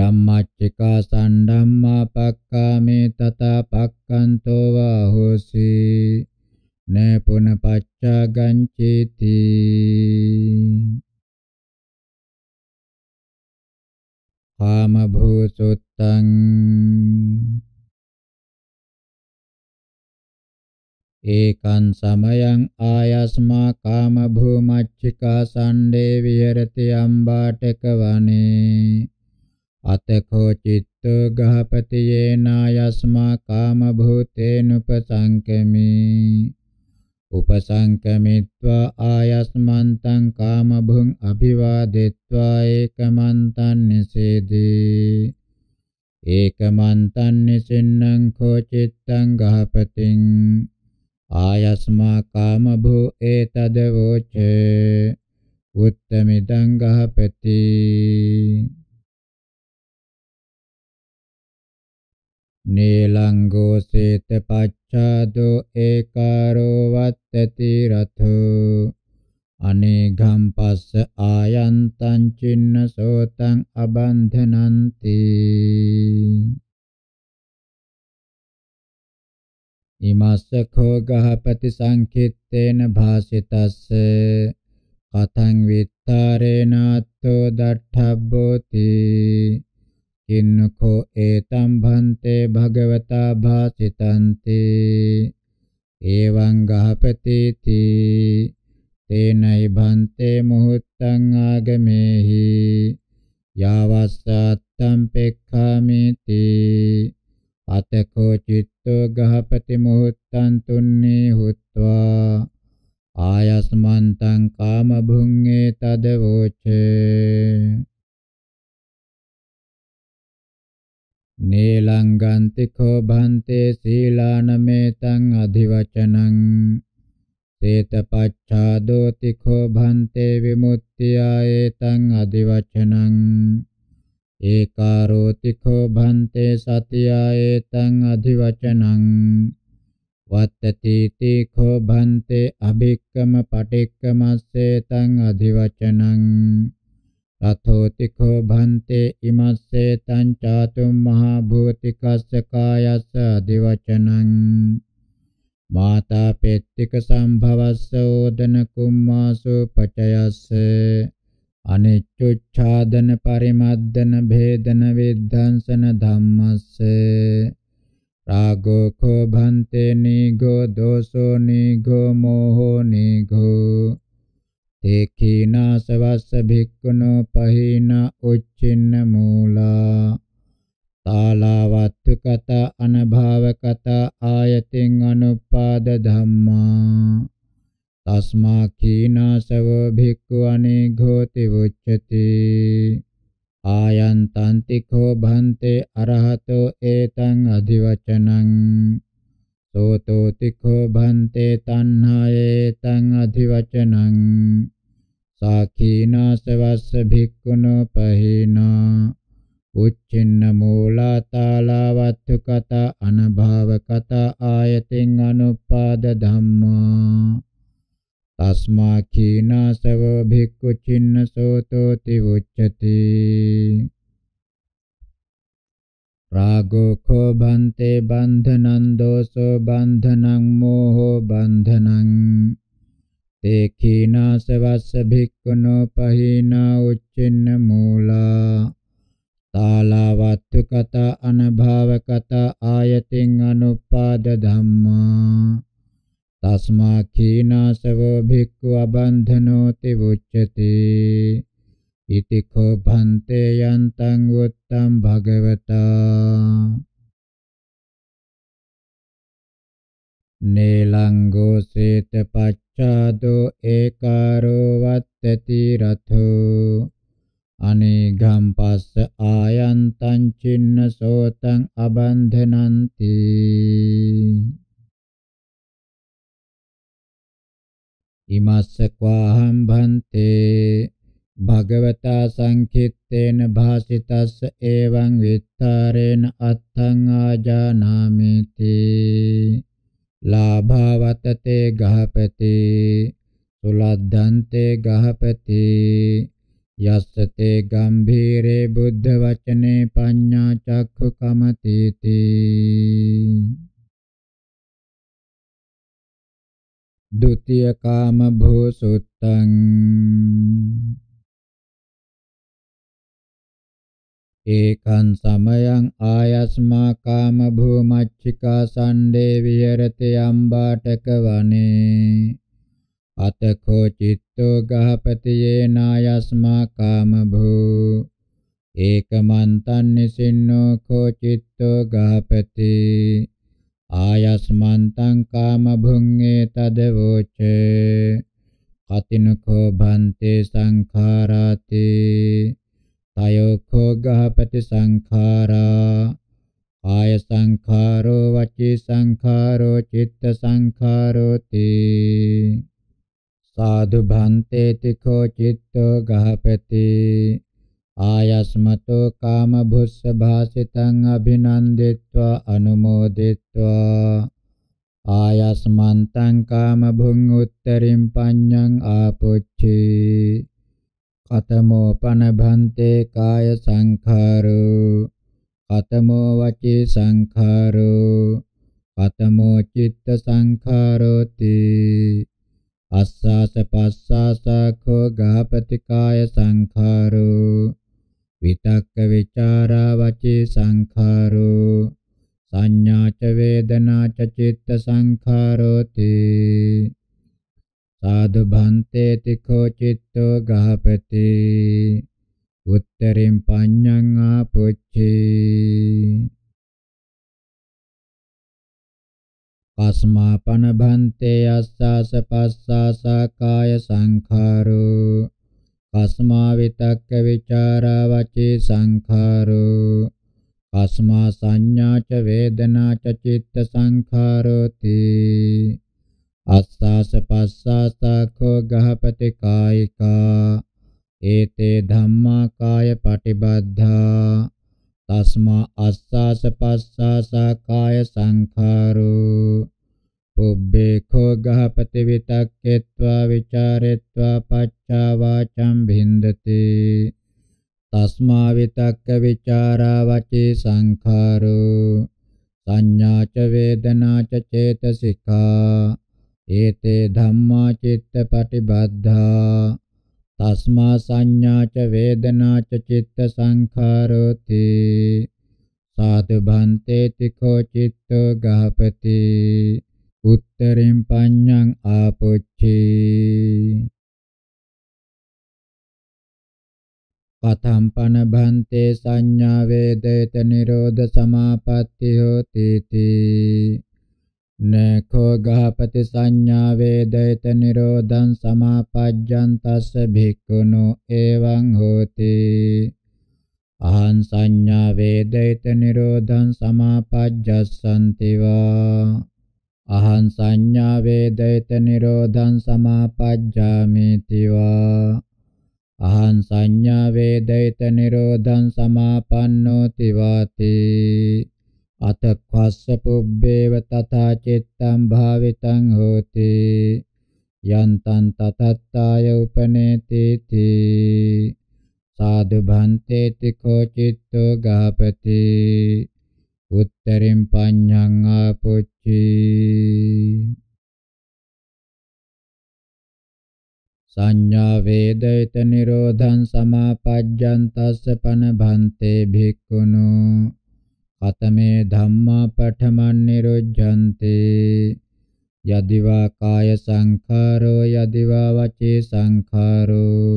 යම් මච්චිකා සණ්ඩම්මා පක්ඛාමි තථා පක්ඛන්තෝ වාහෝසි නේ පුනපච්චා ගංචේති කාම භූසුත්තං ඒකං සමයං ආයස්මා කාම භූමච්චිකා සණ්ඩේ විහෙරති අම්බාටක වනේ අතකෝ චිත්තෝ ගහපති යේනායස්මා කාම භූතේනුපසංකමි උපසංකමිත්වා ආයස්මන්තං කාම භුං අභිවාදෙත්වා ඒකමන්තං නිසේදී ඒකමන්තං නිසින්නං කෝ චිත්තං ගහපතිං ආයස්මා කාම භෝ ඒතද වෝච උත්තමිදං ගහපති නීලංගෝ සේත පච්ඡාදෝ ඒකාරෝ වත්තති රතෝ අනේඝම් පස්ස ආයන්තං චින්න සෝතං අබන්ධනන්ති ඉමස්සඛෝ ගහපති සංකිට්ඨේන භාසිතස්ස කතං විත්තරේනාත්තෝ දට්ඨබ්බෝති කින්නකෝ ඒතම් භන්තේ භගවතා භාසිතන්ති එවං ගහපතිති තේනයි භන්තේ මුහුත්තං ආගමේහි යාවස්සත්තම් පෙක්ඛාමිති අතකෝ චිත් තෝ ගහපති මුහුත්තං තුන්නේ හුත්වා ආයස්මන්තං කාම භුංගේ තදවෝචේ නීලංගන්ති කෝභන්තේ සීලානමේතං අධිවචනං සේතපච්ඡාදෝති කෝභන්තේ විමුක්තියායේතං අධිවචනං ඒකාරෝති කෝ භන්තේ සතියායතං අධිවචනං වත්තති තීඛෝ භන්තේ අභික්කම පටික්කමස්සේ තං අධිවචනං අතෝති කෝ භන්තේ ඉමස්සේ තං චාතුම් මහා භූතිකස්ස කායස්ස අධිවචනං මාතා පෙත්තික සම්භවස්ස ඕදන කුම්මාසෝ පචයස්සේ අනෙච්චොච්ඡාදන පරිමද්දන භේදන විද්ධාංසන ධම්මස්ස රාගෝ කෝභන්තේ නීගෝ දෝසෝ නීගෝ මෝහෝ නීගෝ තේඛීනා සවස්ස භික්ඛුනෝ පහීන උච්චින්න මූලා තාලවත්තු කත අනභාව කත ආයතින් අනුපාද ධම්මා තස්මා කීනාසව භික්ඛු අනේඝෝති උච්චති ආයන්තං තිඛෝ භන්තේ අරහතෝ ඒතං අධිවචනං සෝතෝ තිඛෝ භන්තේ තණ්හායේ තං අධිවචනං සාඛීනාසවස්ස භික්ඛුනෝ පහිනා උච්චින්න මූලා තාලවත්තු කතා අනභව කතා ආයතෙන් අනුපාද ධම්මා තස්මා කීනාසවෝ භික්ඛු චින්න සෝතෝති උච්චති රාගෝ කෝ බන්තේ බන්ධනං දෝසෝ බන්ධනං මෝහෝ බන්ධනං තේ කීනාසවස්ස භික්ඛුනෝ පහීනා උච්චින්න මූලා තාලවත්තු කතා අනභව කතා ආයතින් අනුපාද ධම්මා තස්මා කීනාසවෝ භික්ඛු අබන්ධනෝති වුච්චති ඉති කෝපන්තේ යන්තං උත්තම් භගවතා නේලංගෝ සේත පච්ඡාදෝ ඒකාරෝ වත්තති රතෝ අනේඝම් පස්ස ආයන්තං චින්න සෝතං අබන්ධනಂತಿ ඉමස්සක්වාහම් භන්තේ භගවතා සංකිට්ඨේන භාසිතස්ස එවං විත්තරේන අත්තං ආජානාමිති ලාභවතතේ ගහපති සුලද්ධන්තේ ගහපති යස්සතේ ගම්භීරේ බුද්ධ වචනේ පඤ්ඤා චක්ඛු කමතේති ဒုတိယကာမဘူสุตตังเอคันสมัยังอายัสมากามภูมัชชิกาสันเดวิยรติอัมบาตกวานีอัตโคจิตโตกหปติเยนายัสมากามภูเอกมันตันนิสินโนโคจิตโตกหปติ ආයස්මන්තං කාම භුංගේ තදවෝච කතිනකෝ භන්තේ සංඛාරාති තයෝ කෝ ගහපති සංඛාරා කාය සංඛාරෝ වචී සංඛාරෝ චිත්ත සංඛාරෝති සාදු භන්තේති කෝ චිත්තෝ ගහපති ආයස්මතෝ කාම භුස්ස භාසිතං අභිනන්දිත්වා අනුමෝදිත්වා ආයස්මන්තං කාම භුං උත්තරින් පඤ්ඤං ආපොච්චේ කතමෝ පනභන්තේ කාය සංඛාරෝ කතමෝ වචී සංඛාරෝ කතමෝ චිත්ත සංඛාරෝති අස්සස පස්සස කෝ ගාපති කාය සංඛාරෝ විතක්ක විචාරා වචේ සංඛාරෝ සංඥාච වේදනාච චිත්ත සංඛාරෝති සාදු භන්තේ තිකෝ චිත්තෝ ගහපති උත්තරින් පඤ්ඤං ආපොච්චි පස්මාපන භන්තේ අස්සාස පස්සාසා කාය සංඛාරෝ කස්මා විතක්ක ਵਿਚාරා වචේ සංඛාරෝ කස්මා සංඥා ච වේදනා ච චිත්ත සංඛාරෝති අස්සාස පස්සාසඛෝ ගහපති කායිකා ඒතේ ධම්මා කාය පටිබද්ධා තස්මා අස්සාස පස්සාසා කාය සංඛාරෝ පුබ්බේඛෝ ගහපති විතක්කේत्वा ਵਿਚාරේत्वा පච්චා වාචම් භින්දති තස්මා විතක්ක විචාරා වචේ සංඛාරෝ සංඥා ච වේදනා ච චේතසිකා ඒතේ ධම්මා චිත්ත පටිබද්ධා තස්මා සංඥා ච වේදනා ච චිත්ත සංඛාරෝති සාදු භන්තේ තිකෝ චිත්තෝ ගහපති උත්තරින් පඤ්ඤං ආපොච්චේ පතම් පන භන්තේ සංඥා වේදේත නිරෝධ සමාපatti හෝති තී නඛෝ ගහපති සංඥා වේදේත නිරෝධං සමාපජ්ජන්තස්ස භික්ඛුනෝ එවං හෝති අහං සංඥා වේදේත නිරෝධං සමාපජ්ජස්සන්තිවා අහං සංඥා වේදිත නිරෝධං සමාපජ්ජාමි තිවා අහං සංඥා වේදිත නිරෝධං සමාපන්නෝ තිවාති අතක්ඛස්ස පුබ්බේව තථා චිත්තං භාවිතං හෝති යන්තං තතත්තාය උපනේති තී සාදු භන්තේති කෝ චිත්තෝ ගාපති උත්තරින් පඤ්ඤං ආපොච්චි සංඥා වේදිත නිරෝධං සමාපජ්ජන්තස්ස පන භන්තේ භික්ඛුනු කතමේ ධම්මා පඨමන් නිරුජ්ජන්තේ යදිවා කාය සංඛාරෝ යදිවා වචේ සංඛාරෝ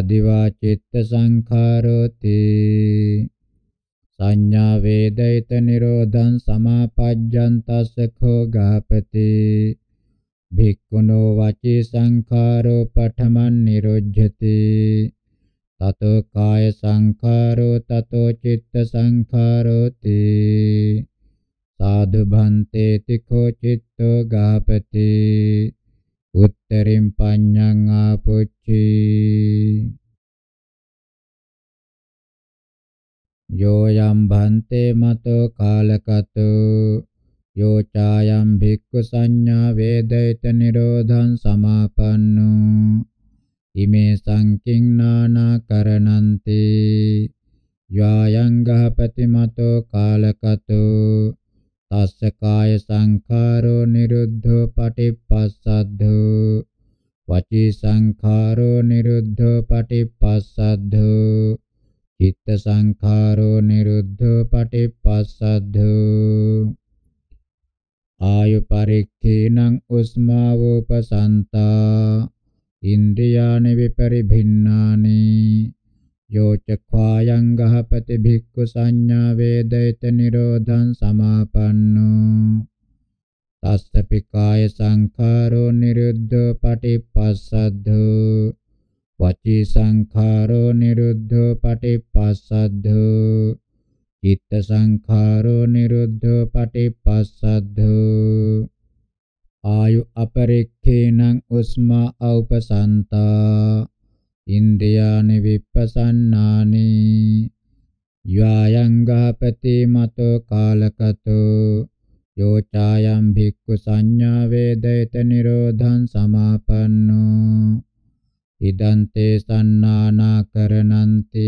යදිවා චිත්ත සංඛාරෝති සංඥා වේදිත නිරෝධං සමාපජ්ජන්තස්ස කෝගාපති භික්ඛුනෝ වචී සංඛාරෝ පඨමන් නිරොජ්ජති තතෝ කාය සංඛාරෝ තතෝ චිත්ත සංඛාරෝති සාදු භන්තේ තිකෝ චිත්තෝ ගාපති උත්තරින් පඤ්ඤං ආපොච්චී yo yam bhante mato kalakato yo chayam bhikkhu sanya vedayita nirodhan samapanno ime sanking nana karananti yayang gahapati mato kalakato tassa kaya sankharo niruddho patipassaddho vaci sankharo niruddho patipassaddho චිත්ත සංඛාරෝ නිරුද්ධෝ පටිපස්සද්ධෝ ආයු පරික්ඛේනං උස්මාවෝපසන්තා ඉන්ද්‍රියානි විපරිභින්නානි යෝච ඛායං ගහපති භික්ඛු සංඥා වේදිත නිරෝධං සමාපන්නෝ තස්සපි කාය සංඛාරෝ නිරුද්ධෝ පටිපස්සද්ධෝ වචී සංඛාරෝ නිරුද්ධෝ පටිපස්සද්ධෝ චිත්ත සංඛාරෝ නිරුද්ධෝ පටිපස්සද්ධෝ ආයු අපරික්ඛේනං උස්මා ඖපසන්තා ඉන්ද්‍රියානි විප්පසන්නානි යායං ගහපති මතෝ කාලකතෝ යෝචායම් භික්ඛු සංඥා වේදේත නිරෝධං සමාපන්නෝ ඉදන්තේ සන්නානා කරනන්ති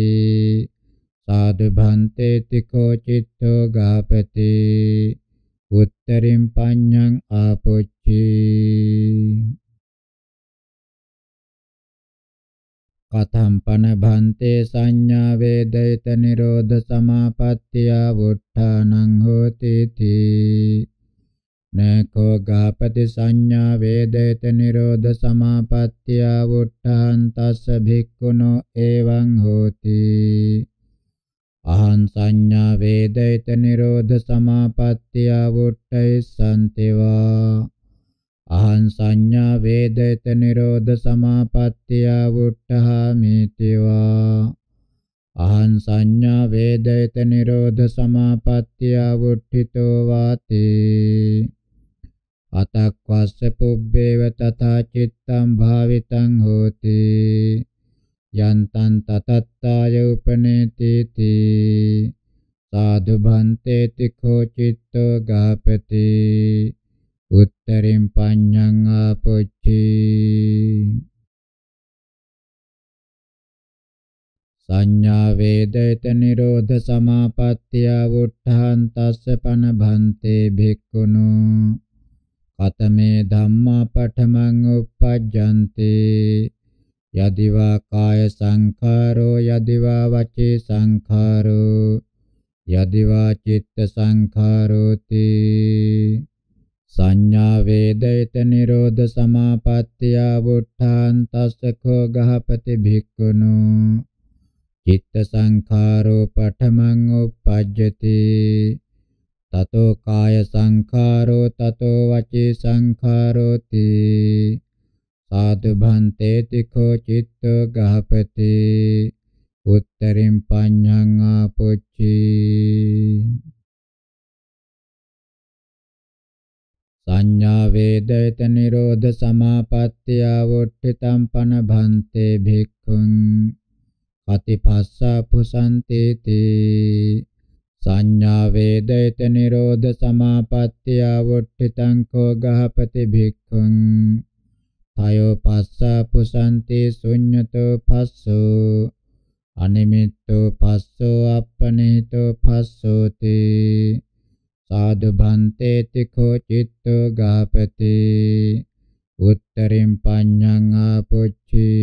සාදු භන්තේ තිකෝ චිත්තෝ ගාපති උත්තරින් පඤ්ඤං ආපොච්චි කතම් පන භන්තේ සංඥා වේදිත නිරෝධ සමාපත්තිය වුට්ඨානං හෝති තී නකෝ ගාපති සංඥා වේදේත නිරෝධ සමාපත්තිය වුට්ඨාන්තස්ස භික්ඛුනෝ එවං හෝති අහං සංඥා වේදේත නිරෝධ සමාපත්තිය වුට්ඨේ සම්තිවා අහං සංඥා වේදේත නිරෝධ සමාපත්තිය වුට්ඨාමිතිවා අහං සංඥා වේදේත නිරෝධ සමාපත්තිය වුට්ඨිතෝ වාතේ අතක්වස්ස පුබ්බේව තථා චිත්තං භාවිතං හෝති යන්තං තතත්තාය උපනේති තී සාදු බන්තේ තිඛෝ චිත්තෝ ගාපති උත්තරින් පඤ්ඤං ආපොච්චි සංඥා වේදිත නිරෝධ සමාපත්තිය වුට්ඨාන් තස්ස පන භන්තේ භික්ඛුනෝ කතමේ ධම්මා පඨමං uppajjante යදිවා කාය සංඛාරෝ යදිවා වචේ සංඛාරෝ යදිවා චිත්ත සංඛාරෝති සංඥා වේදිත නිරෝධ සමාපත්තිය වුට්ඨාන්තස්සකෝ ගහපති භික්ඛුනු චිත්ත සංඛාරෝ පඨමං uppajjati තතෝ කාය සංඛාරෝ තතෝ වචී සංඛාරෝති සාදු භන්තේ තිකෝ චිත්තෝ ගහපති උත්තරින් පඤ්ඤං ආපොච්චි සංඥා වේදිත නිරෝධ සමාපත්තිය වොට්ඨිතම් පන භන්තේ භික්ඛුං කතිපස්සා පුසන්තේති සංඥා වේදිත නිරෝධ සමාපත්තිය වොට්ඨිතං කෝ ගහපති භික්ඛුං තයෝ පස්සා පුසන්ති ශුඤ්ඤතෝ පස්සෝ අනිමිත්තෝ පස්සෝ අප්පනේතෝ පස්සෝති සාදු බන්තේ තිකෝ චිත්තෝ ගහපති උත්තරින් පඤ්ඤං ආපොච්චේ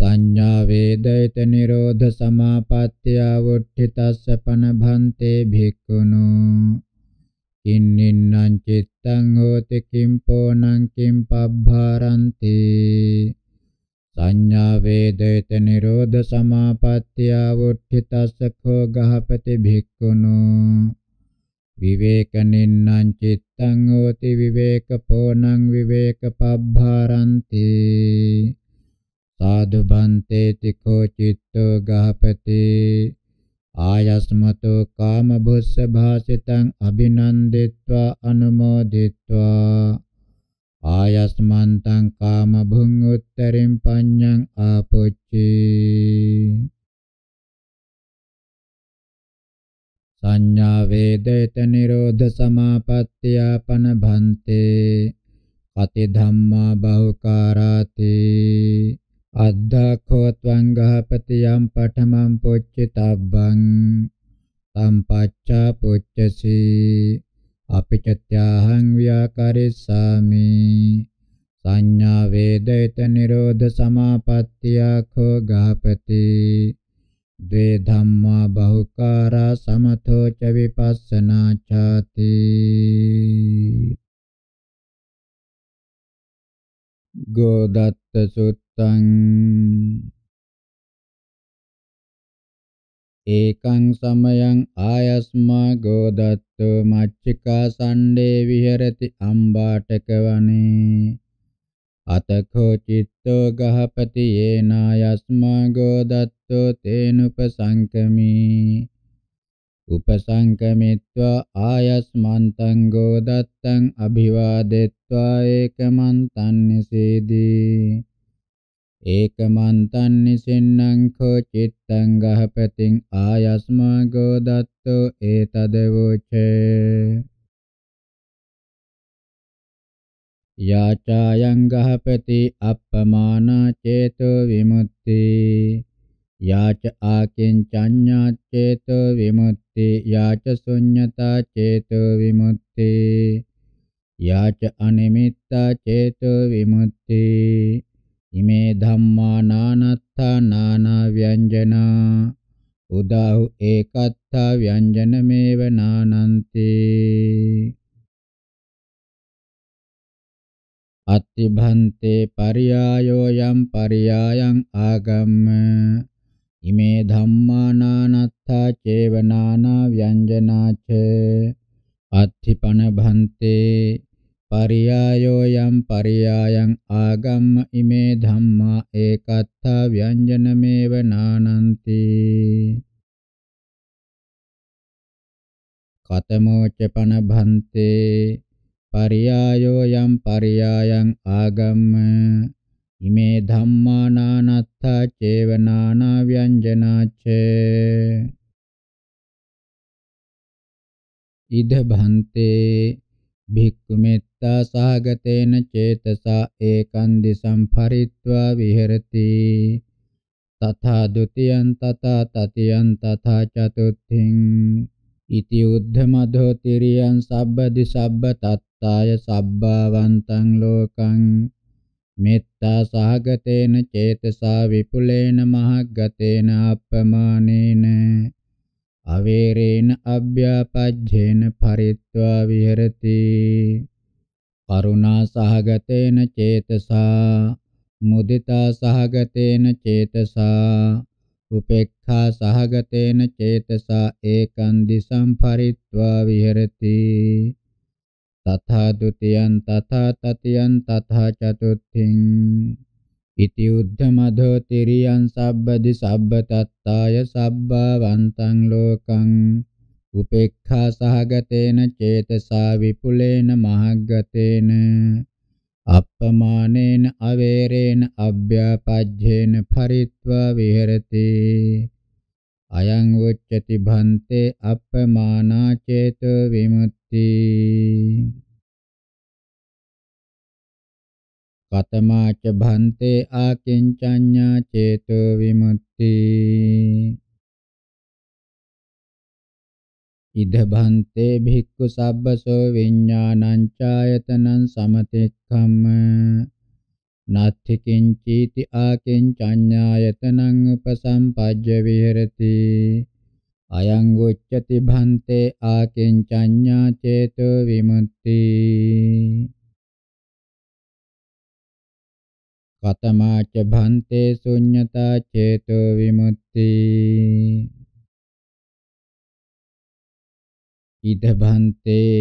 සංඥා වේදිත නිරෝධ සමාපත්තිය වුට්ඨිතස්ස පනභන්තේ භික්ඛුනෝ ඉන්නින්නං චිත්තං හෝති කිම්පෝනං කිම්පබ්භාරන්ති සංඥා වේදිත නිරෝධ සමාපත්තිය වුට්ඨිතස්ස කෝ ගහපති භික්ඛුනෝ විවේකනින්නං චිත්තං හෝති විවේකපෝනං විවේකපබ්භාරන්ති සාදු බන්තේ තිකෝ චිත්තෝ ගහපති ආයස්මතෝ කාම භුස්ස භාසිතං අභිනන්දිත්වා අනුමෝදිත්වා ආයස්මන්තං කාම භුං උත්තරින් පඤ්ඤං ආපොච්චි සංඥා වේදිත නිරෝධ සමාපත්තිය පන භන්තේ කති ධම්මා බහුකාරාති අද්ධාකෝ ත්වං ගහපතියම් පඨමං පොච්චිතබ්බං සම්පච්ඡා පුච්චසි අපිචත්‍යාහං ව්‍යාකරිස්සාමි සංඥා වේදිත නිරෝධ සමාපත්තියඛෝ ගාපති ද්වේ ධම්මා බහුකාරා සමතෝ ච විපස්සනා ඡාති ගෝදත්ත සුත්ත ඒකං සමයං ආයස්මා ගෝදත්තු මච්චිකා සණ්ඩේ විහෙරති අම්බාටක වනේ අතකෝ චිත්තෝ ගහපති යේනායස්මා ගෝදත්තෝ තේනුපසංකමී උපසංකමිත්වා ආයස්මන්තං ගෝදත්තං අභිවාදෙත්වා ඒකමන්තං නිසීදී ඒකමන්තං නිසින්නං කෝ චිත්තං ගහපතින් ආයස්මා ගෝදත්තෝ ඒතදවෝචේ යාචායං ගහපති අප්පමානා චේතෝ විමුක්ති යාච ආකින් චඤ්ඤා චේතෝ විමුක්ති යාච ශුඤ්ඤතා චේතෝ විමුක්ති යාච අනිමිත්තා චේතෝ විමුක්ති ඉමේ ධම්මා නානත්තා නානා ව්‍යංජනා උදාහු ඒකත්තා ව්‍යංජනමේව නානන්තේ අත්තිභන්තේ පරියායෝ යම් පරියායන් ආගම්ම ඉමේ ධම්මා නානත්තා චේව නානා ව්‍යංජනාච අත්තිපන භන්තේ පරියායෝ යම් පරියායන් ආගම්ම ඉමේ ධම්මා ඒකත්තා ව්‍යංජනමේව නානන්ති කතමෝච පන භන්තේ පරියායෝ යම් පරියායන් ආගම්ම ඉමේ ධම්මා නානත්තා චේව නානා ව්‍යංජනාච ඉද භන්තේ භික්ඛු මෙත්තා සහගතේන චේතසා ඒකං දිසම් පරිත්වා විහෙරති තථා ဒ ුතියං තථා තතියං තථා චතුත්ථින් ඉති උද්ධමධෝ තිරියං සබ්බදි සබ්බ තත්තාය සබ්බාවන්තං ලෝකං මෙත්තා සහගතේන චේතසා විපුලේන මහග්ගතේන අප්පමානේන අවේරේන අභ්‍යාපජ්ජේන පරිත්වා විහෙරති කරුණා සහගතේන චේතසා මුදිතා සහගතේන චේතසා උපේක්ඛා සහගතේන චේතසා ඒකං දිසං පරිත්වා විහෙරති තථා ဒ ුතියං තථා තතියං තථා චතුත්ථිං ඉති උද්ධ මධෝ තිරියං සබ්බදි සබ්බතත්තාය සබ්බවන්තං ලෝකං උපේක්ඛා සහගතේන චේතසා විපුලේන මහග්ගතේන අප්පමානේන අවේරේන අභ්‍යාපජ්ජේන පරිත්වා විහෙරති අයං උච්චති භන්තේ අප්පමානා චේතෝ විමුක්ති කතමාච භන්තේ ආකින්චඤ්ඤා චේතෝ විමුක්ති ඉද භන්තේ භික්ඛු සබ්බසෝ විඥානං ඡායතනං සමතික්ඛම්ම නත්ථි කිංචීති ආකින්චඤ්ඤායතනං උපසම්පජ්ජ විහෙරති අයං උච්චති භන්තේ ආකින්චඤ්ඤා චේතෝ විමුක්ති කතමාච භන්තේ ශුඤ්ඤතා චේතෝ විමුක්ති ඉද භන්තේ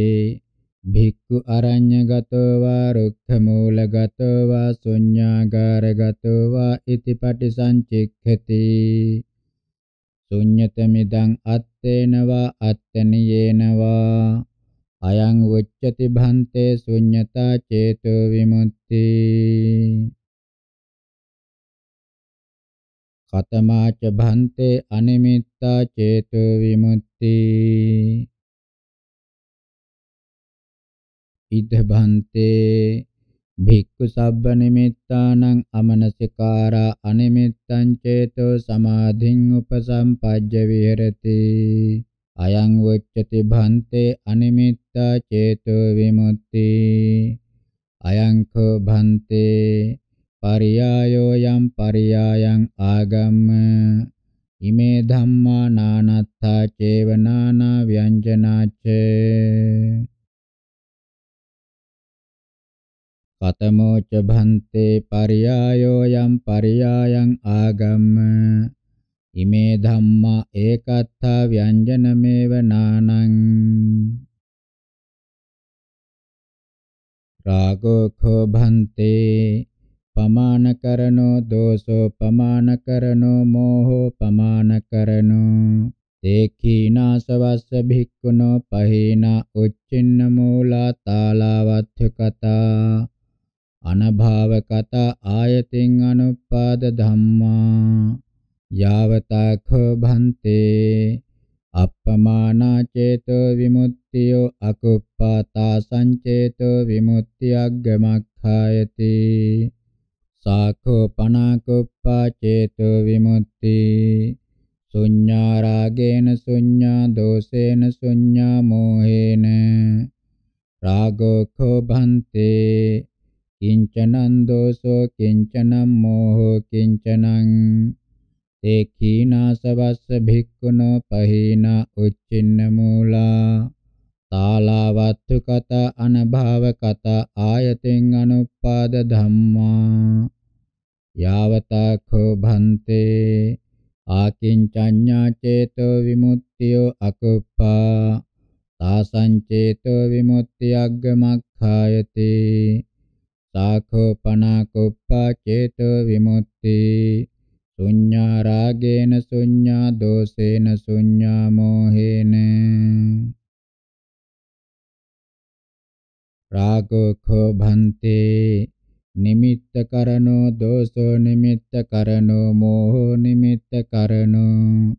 භික්ඛු අරඤ්‍ය ගතෝ වා රුක්ඛ මූල ගතෝ වා ශුඤ්ඤාගාර ගතෝ වා इति පටිසංචික්ඛති ශුඤ්ඤතමිදං අත්තේන වා අත්තනියේන වා අයං උච්චති භන්තේ ශුඤ්ඤතා චේතෝ විමුක්ති කතමාච භන්තේ අනිමිත්තා චේතෝ විමුක්ති ඉද භන්තේ භික්ඛු සබ්බ නිමිත්තානං අමනසිකාරා අනිමිත්තං චේතෝ සමාධින් උපසම්පජ්ජ විහෙරති අයං වච්චති භන්තේ අනිමිත්තා චේතෝ විමුක්ති අයං භන්තේ පරියායෝ යම් පරියායන් ආගම්ම ඉමේ ධම්මා නානත්තා චේවනානා ව්‍යංජනාච්ච කතමෝ ච භන්තේ පරියායෝ යම් පරියායන් ආගම්ම ඉමේ ධම්මා ඒකත්තා ව්‍යංජනමේව නානං රාගෝ භන්තේ පමාන කරනෝ දෝසෝ පමාන කරනෝ මෝහෝ පමාන කරනෝ තේඛීනාසවස්ස භික්ඛුනෝ පහේනා උච්චින්න මූලා තාලවත්ථ කතා අනභාව කතා ආයතින් අනුපාද ධම්මා යාවතඛ භන්තේ අප්පමානා චේතෝ විමුක්තියෝ අකුප්පාතා සංචේතෝ විමුක්තියග්ගමක්ඛායති සාඛෝ පනාකුප්පාචේතු විමුක්ති ශුඤ්ඤා රාගේන ශුඤ්ඤා දෝසේන ශුඤ්ඤා මෝහේන රාගෝ ඛෝභන්තේ කිංචනං දෝසෝ කිංචනං මෝහෝ කිංචනං තේඛීනාසවස්ස භික්ඛුනෝ පහීනා උච්චින්න මූලා තාලාවත්තු කතා අනභාව කතා ආයතෙන් අනුපාද ධම්මා යාවතඛෝ භන්තේ ආකින්චඤ්ඤා චේතෝ විමුක්තියෝ අකුප්පා තාසං චේතෝ විමුක්තියග්ගමක්ඛායති සාඛෝ පනාකුප්පා චේතෝ විමුක්තිය ශුඤ්ඤා රාගේන ශුඤ්ඤා දෝසේන ශුඤ්ඤා මොහේන රාගෝ ඛෝභන්තේ නිමිත්ත කරණෝ දෝසෝ නිමිත්ත කරණෝ මෝහෝ නිමිත්ත කරණෝ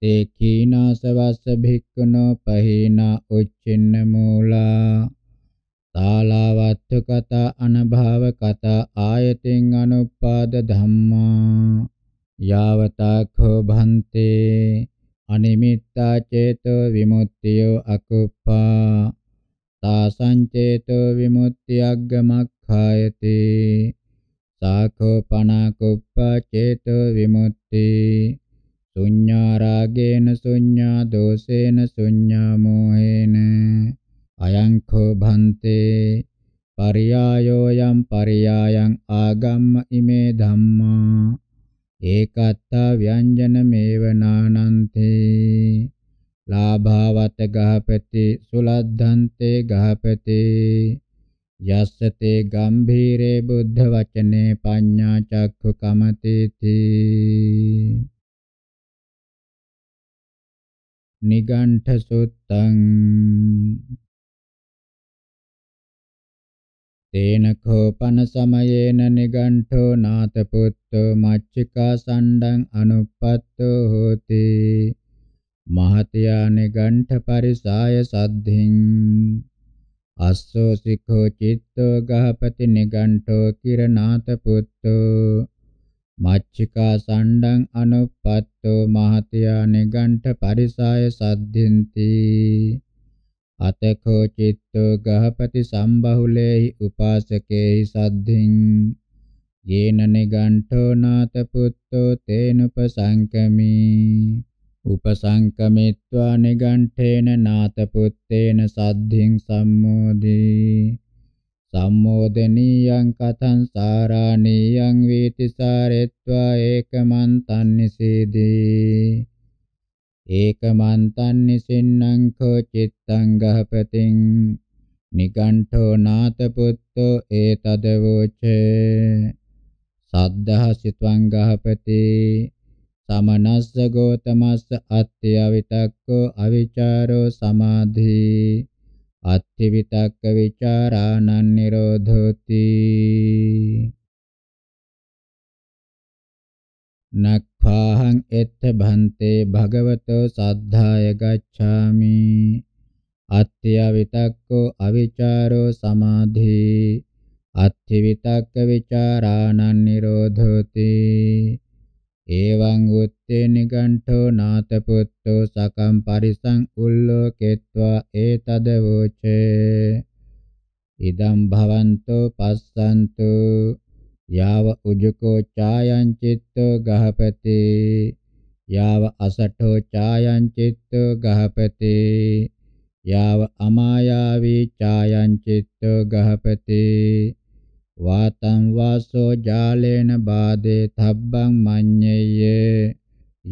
තේඛීනාසවස්ස භික්ඛුනෝ පහේනා උච්චින්න මූලා තාලවත්ත කතා අනභව කතා ආයතෙන් අනුපාද ධම්මා යාවතා ඛෝභන්තේ අනිමිත්තා චේතෝ විමුක්තියෝ අකුප්පා තාසංචේතෝ විමුක්ති අග්ගමක්ඛායති සාඛෝපනාකුප්පචේතෝ විමුක්ති ශුඤ්ඤා රාගේන ශුඤ්ඤා දෝසේන ශුඤ්ඤා මෝහේන අයං කෝ භන්තේ පරියායෝ යම් පරියායන් ආගම්ම ඉමේ ධම්මා ඒකත්තා ව්‍යංජන මේව නානන්තේ ලාභාවත ගහපති සුලද්ධන්තේ ගහපති යස්සතේ ගම්භීරේ බුද්ධ වචනේ පඤ්ඤා චක්ඛු කමතේති නිගණ්ඨ සුත්තං තේන කෝපන සමයේන නිගණ්ඨෝ නාත පුත්තෝ මච්චිකා සණ්ඩං අනුප්පත්තෝ හෝති මහතයානි ගණ්ඨ පරිසාය සද්ධින් අස්සෝ සික්ඛෝ චිත්තෝ ගහපති නිගණ්ඨෝ කිරණාත පුත්තෝ මච්චිකා සණ්ඩං අනුපත්තෝ මහතයා නිගණ්ඨ පරිසාය සද්ධින්ති අතකෝ චිත්තෝ ගහපති සම්බහුලේහි උපාසකේහි සද්ධින් යේන නිගණ්ඨෝ නාත පුත්තෝ තේනුපසංකමී උපසංකමිත්වා නිගණ්ඨේන නාතපුත්තේන සද්ධින් සම්මෝදී සම්මෝදනීයං කතං සාරාණීයං වේති සාරෙත්වා ඒකමන්තං නිසීදී ඒකමන්තං නිසින්නං කෝ චිත්තං ගහපතින් නිකණ්ඨෝ නාතපුත්තෝ ඒතදවෝච සද්ධාසිතං ගහපතේ තමනස්ස ගෝතමස්ස අත්ථය විතක්කෝ අවිචාරෝ සමාධි අත්ථි විතක්ක විචාරානං නිරෝධෝති නක්ඛාහං එත්ථ භන්තේ භගවතෝ සද්ධාය ගච්ඡාමි අත්ථය විතක්කෝ අවිචාරෝ සමාධි අත්ථි විතක්ක විචාරානං නිරෝධෝති එවං උත්තේ නිගණ්ඨෝ නාතපුත්තෝ සකම් පරිසං උල්ලෝකෙත්වා ඒතද වූචේ ඉදම් භවන්තෝ පස්සන්තු යාව උජකෝ ඡායං චිත්තෝ ගහපති යාව අසඨෝ ඡායං චිත්තෝ ගහපති යාව අමායාවී ඡායං චිත්තෝ ගහපති වාතං වාසෝ ජාලේන බාදේ තබ්බං මඤ්ඤේය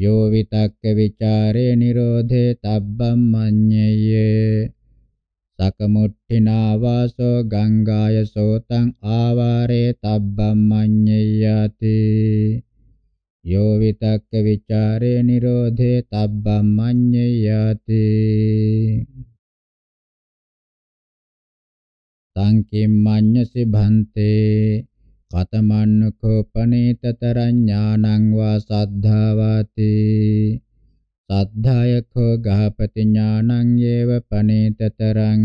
යෝ විතක්ක ਵਿਚාරේ නිරෝධේ තබ්බං මඤ්ඤේය සකමුට්ඨිනා වාසෝ ගංගාය සෝතං ආවාරේ තබ්බං මඤ්ඤේයති යෝ විතක්ක ਵਿਚාරේ නිරෝධේ තබ්බං මඤ්ඤේයති තං කිම්මඤ්ඤ සිභන්තේ කතමන්න කෝපනේත තරඥානං වා සද්ධාවාති සද්ධාය කෝ ගහපති ඥානං යේව පනේත තරං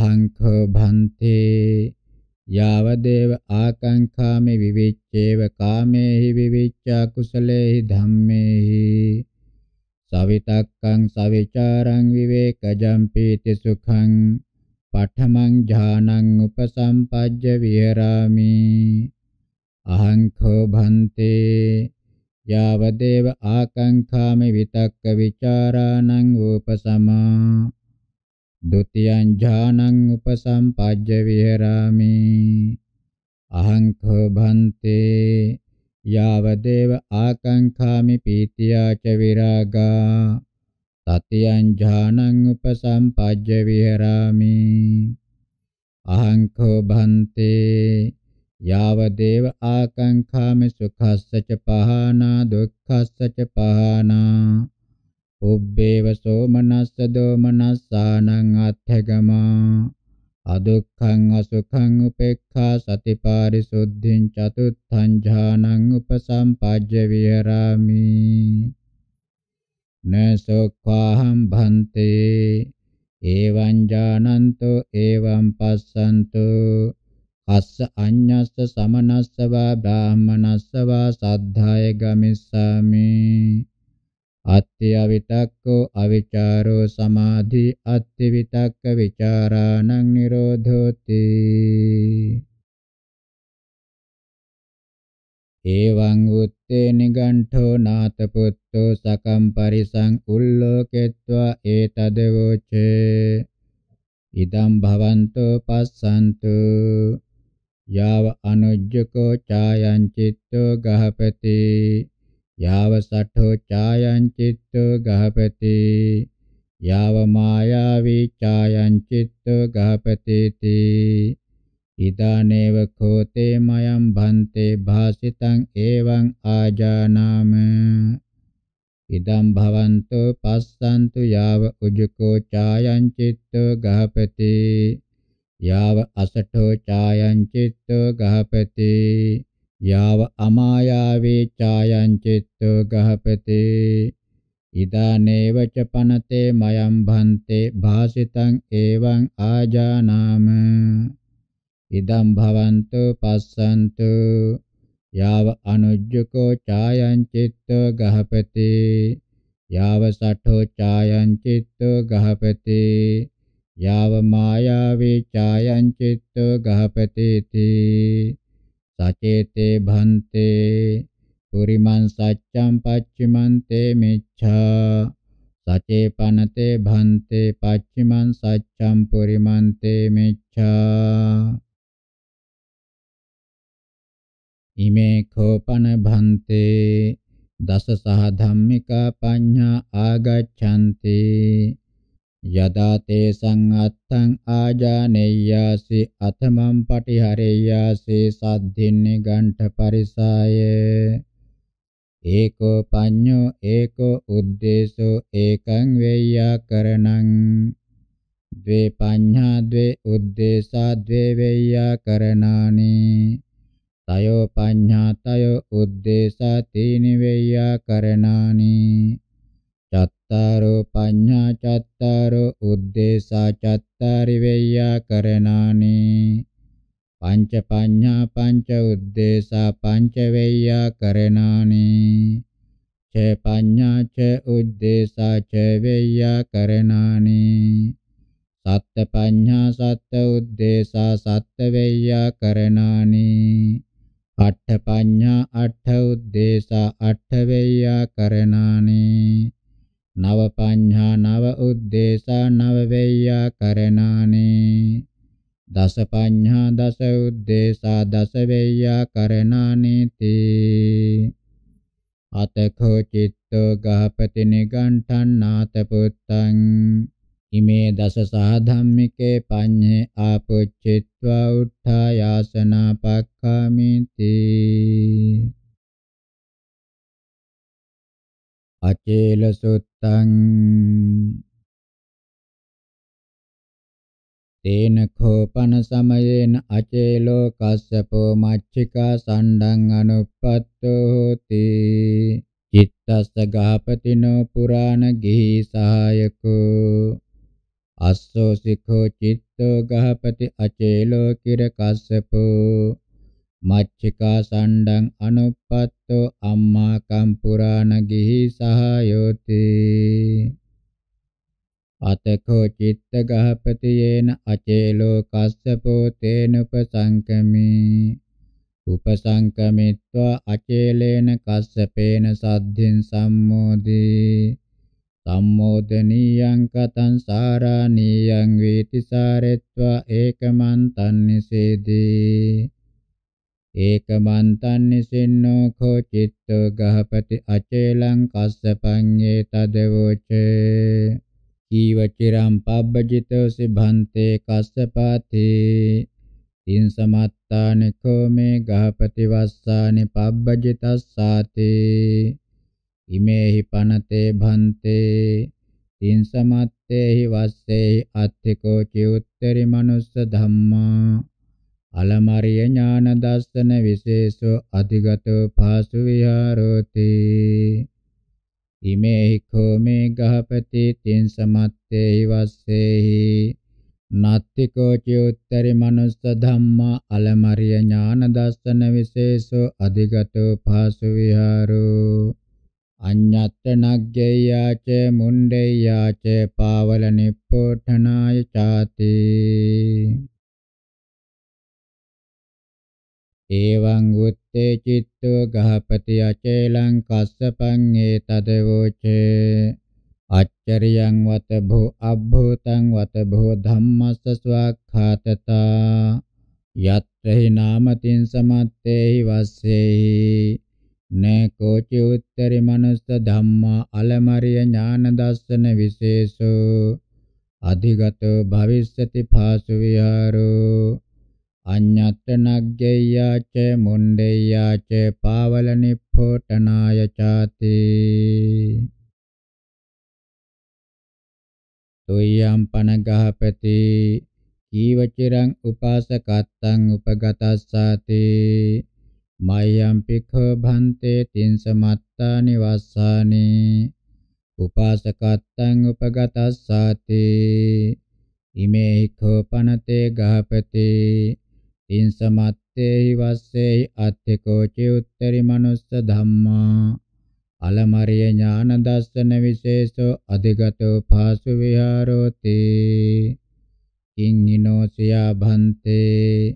අහං කෝ භන්තේ යාවදේව ආකංඛාමි විවිච්ඡේව කාමේහි විවිච්ඡා කුසලේහි ධම්මේහි සවිතක්කං සවිචාරං විවේකජම්පීති සුඛං පඨමං ඥානං උපසම්පජ්ජ විහෙරාමි අහං කෝ භන්තේ යාවදේව ආකංඛාමි විතක්ක විචාරාණං උපසමා ဒ ුතියං ඥානං උපසම්පජ්ජ විහෙරාමි අහං කෝ භන්තේ යාවදේව ආකංඛාමි පීතියා ච විරාගා තතියං ඥානං උපසම්පජ්ජ විහෙරාමි අහංකෝ භන්තේ යාවදේව ආකංඛාමි සුඛස්ස ච පහනා දුක්ඛස්ස ච පහනා උබ්බේව සෝමනස්ස දෝමනස්සානං අත්ථගමා අදුක්ඛං අසුඛං උපේක්ඛා සතිපාරිසුද්ධින් චතුත්ථං ඥානං උපසම්පජ්ජ විහරාමි නසෝක්ඛාහං භන්තේ එවං ඥානන්තෝ එවං පස්සන්තෝ අස්ස අඤ්ඤස්ස සමනස්ස වා බ්‍රාහමනස්ස වා සද්ධාය ගමිස්සාමි අත්ථි අවිතක්කෝ අවිචාරෝ සමාධි අත්ථි විතක්ක විචාරාණං නිරෝධෝති එවං උත්තේ නිගණ්ඨෝ නාත පුත්තෝ සකම් පරිසං උල්ලෝකෙත්වා ඒතද වෝචේ ඉදම් භවන්තෝ පස්සන්තු යාව අනුජ්ජකෝ ඡායං චිත්තෝ ගහපති යාව සට්ඨෝ ඡායං චිත්තෝ ගහපති යාව මායාවී ඡායං චිත්තෝ ගහපති තී ඉදානේව කෝතේ මයම් භන්තේ භාසිතං එවං ආජානාම ඉදම් භවන්තෝ පස්සන්තු යාව උජකෝ ඡායං චිත්තෝ ගහපති යාව අසඨෝ ඡායං චිත්තෝ ගහපති යාව අමායාවේ ඡායං චිත්තෝ ගහපති ඉදානේව ච පනතේ මයම් භන්තේ භාසිතං එවං ආජානාම ඉදම් භවන්තු පස්සන්තු යාව අනුජ්ජකෝ ඡායං චිත්තෝ ගහපති යාව සඨෝ ඡායං චිත්තෝ ගහපති යාව මායාවේ ඡායං චිත්තෝ ගහපති තී सचेते भन्ते पुरीमं सच्चं ते मिच्छा सचे पनते भन्ते पश्चिमं सच्चं ते मिच्छा इमे खोपन भन्ते दस सह धम्मिका पञ्च आगच्छन्ति යදා තේසං අත්තං ආජානෙය්‍යාසි අතමං පටිහරෙය්‍යාසි සද්ධින්නේ ගණ්ඨ පරිසාය ඒකෝ පඤ්ඤෝ ඒකෝ උද්දේශෝ ඒකං වේය්‍යා කරණං ද්වේ පඤ්ඤා ද්වේ උද්දේශා ද්වේ වේය්‍යා කරණානි තයෝ පඤ්ඤා තයෝ උද්දේශා තීනි වේය්‍යා කරණානි චත්තාරෝ පඤ්ඤා චත්තාරෝ උද්දේශා චත්තාරි වෙය්‍යා කරණානි පංච පඤ්ඤා පංච උද්දේශා පංච වෙය්‍යා කරණානි ච පඤ්ඤා ච උද්දේශා ච වෙය්‍යා කරණානි සත්ත පඤ්ඤා සත්ත උද්දේශා සත්ත වෙය්‍යා කරණානි අට්ඨ පඤ්ඤා අට්ඨ උද්දේශා අට්ඨ වෙය්‍යා කරණානි නව පඤ්ඤා නව උද්දේශා නව වේයාකරණානි දස පඤ්ඤා දස උද්දේශා දස වේයාකරණානි තී අතඛෝ චිත්තෝ ගහපති නිගණ්ඨං නාත පුත්තං ඉමේ දස සාධම්මිකේ පඤ්ඤේ ආපොච්චිත්වා උත්ථායාසනා පක්ඛාමිති අචේල සුත්තං තේන කෝපන සමයේන අචේලෝ කස්සපෝ මච්චිකා සණ්ඩං අනුප්පත්තෝ හෝති චිත්තස්ස ගාපතිනෝ පුරාණ ගිහි සහායකෝ අස්සෝ සිඛෝ චිත්තෝ ගහපති අචේලෝ කිර කස්සපෝ මච්චිකා සණ්ඩං අනුප්පත්තෝ අම්මා කම්පුරාණ ගිහි සහයෝති අතකෝ චිත්ත ගහපතියේන අචේලෝ කස්සපෝ තේන උපසංකමී උපසංකමිත්වා අචේලේන කස්සපේන සද්ධින් සම්මෝදී සම්මෝදනීයං කතං සාරාණීයං වේති සාරෙත්වා ඒකමන්තන් නිසේදී ඒකමන්තන් නිසින්නෝ කෝ චිත්තෝ ගහපති අචේලං කස්සපං ඒතදවෝචේ කීවචිරම් පබ්බජිතෝ සිභන්තේ කස්සපාතේ තින් සමත්තාන කෝමේ ගහපති වස්සානි පබ්බජිතස්සාතේ ඉමේහි පනතේ භන්තේ තින් සමත්තේහි වස්සේහි අත්තිකෝ චි උත්තරි මනුස්ස ධම්මා අලමරිය ඥාන දස්සන විශේෂෝ අධිගතෝ පාසු විහාරෝති ඉමේ හික්ඛෝ මේ ගහපති තින් සමත්තේ හිවස්සේහි නත්තිකෝ චුත්තරි මනුස්ස ධම්මා අලමරිය ඥාන දස්සන විශේෂෝ අධිගතෝ පාසු විහාරෝ අඤ්ඤත්ත නග්ගේයාච මුණ්ඩේයාච පාවල නිප්පෝඨනාය ചാති එවං උත්තේ චිත්තෝ ගහපති අචේලං කස්සපං ඒතද වෝචේ අච්චරියං වත භෝ අබ්බෝතං වත භෝ ධම්මස්ස ස්වාක්ඛාතතා යත්‍රි නාමතින් සමත්තේහි වස්සේහි න කෝචි උත්තරි මනුස්ස ධම්මා අලමරිය ඥාන දස්සන විශේෂෝ අධිගතෝ භවිස්සති පාසු විහාරෝ අඤ්ඤත්තනග්ගේයාච මොණ්ඩේයාච පාවල නිප්පෝටනාය ചാති තුයම් පනගහපති කීවචිරං උපාසකත්තං උපගතස්සාති මයම් පිඛෝ භන්තේ තින්සමත්තා නිවස්සානි උපාසකත්තං උපගතස්සාති ඉමේ කෝපනතේ ගහපතේ තින්සමත්තේහි වස්සේහි අත්ථකෝ චුත්තරි මනුස්ස ධම්මා අලමරිය ඥාන දස්සන විශේෂෝ අධිගතෝ පාසු විහාරෝති කිං හිනෝසියා භන්තේ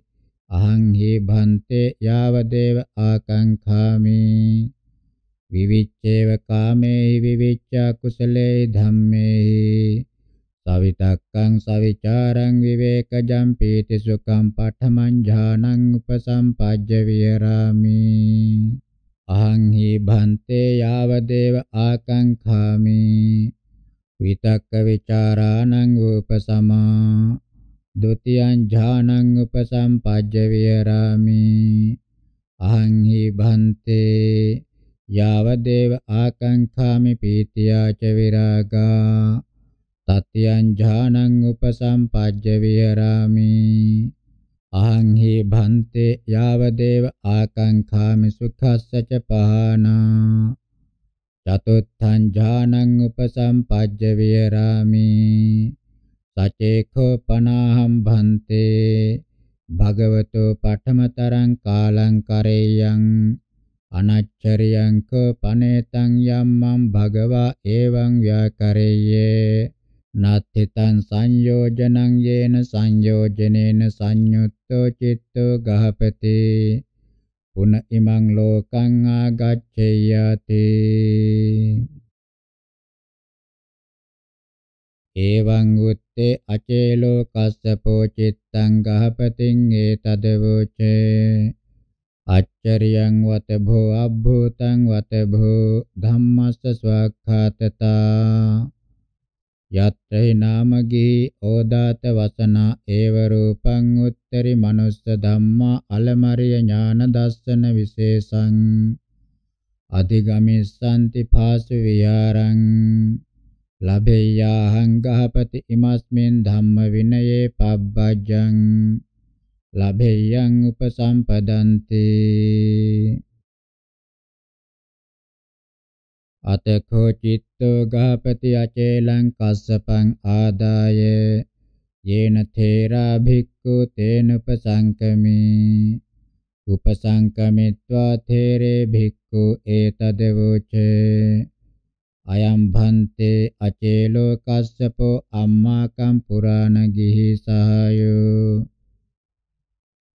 අහං හි භන්තේ යාව දේව ආකංඛාමි විවිච්ඡේව කාමේ විවිච්ඡා කුසලේ ධම්මේ සවිතක්කං සවිචාරං විවේකජම් පීති සුඛං පඨමං ඥානං උපසම්පජ්ජ විහෙරාමි අහං හි භන්තේ යාව දේව ආකංඛාමි විතක්ක විචාරාණං උපසමා ဒ ුතියං ඥානං උපසම්පජ්ජ විහෙරාමි අහං හි භන්තේ යාව දේව ආකංඛාමි පීතියා ච විරාගා තත්යං ඥානං උපසම්පජ්ජ විහරාමි අහං හි භන්තේ යාව දේව ආකාංඛාමි සුඛස්සච පහනා චතුත්ථං ඥානං උපසම්පජ්ජ විහරාමි සචේඛෝ පනාහම් භන්තේ භගවතු පඨමතරං කාලං කරේයං අනච්චරියං කෝ පනේතං යම්මං භගවා එවං ව්‍යාකරේයේ නත්ථිතං සංයෝජනං යේන සංයෝජනේන සංයුත්තෝ චිත්තෝ ගහපති පුන ඉමං ලෝකං ආගච්ඡේයති එවං උත්තේ අචේලෝ කස්සපෝ චිත්තං ගහපතින් ඒතදවෝචේ අච්චරියං වත භෝ අබ්භූතං වත භෝ ධම්මස්ස ස්වාක්ඛාතතා යත්‍රේ නාමගේ ඕදාත වසනා ඒව රූපං උත්තරි මනුස්ස ධම්මා අලමරිය ඥාන දස්සන විශේෂං අධිගමිස්සanti පාසු විහාරං ලබේයාහං ගහපති ඉමස්මින් ධම්ම විනයේ පබ්බජ්ජං ලබේයං උපසම්පදන්තේ අතකෝ චිත්තෝ ගහපති අචේලං කස්සපං ආදාය යේන තේරා භික්ඛු තේන උපසංකමේ උපසංකමිත්වා තේරේ භික්ඛු ඒතදවෝච අයම් භන්තේ අචේලෝ කස්සපෝ අම්මාකම් පුරාණ ගිහි සහායෝ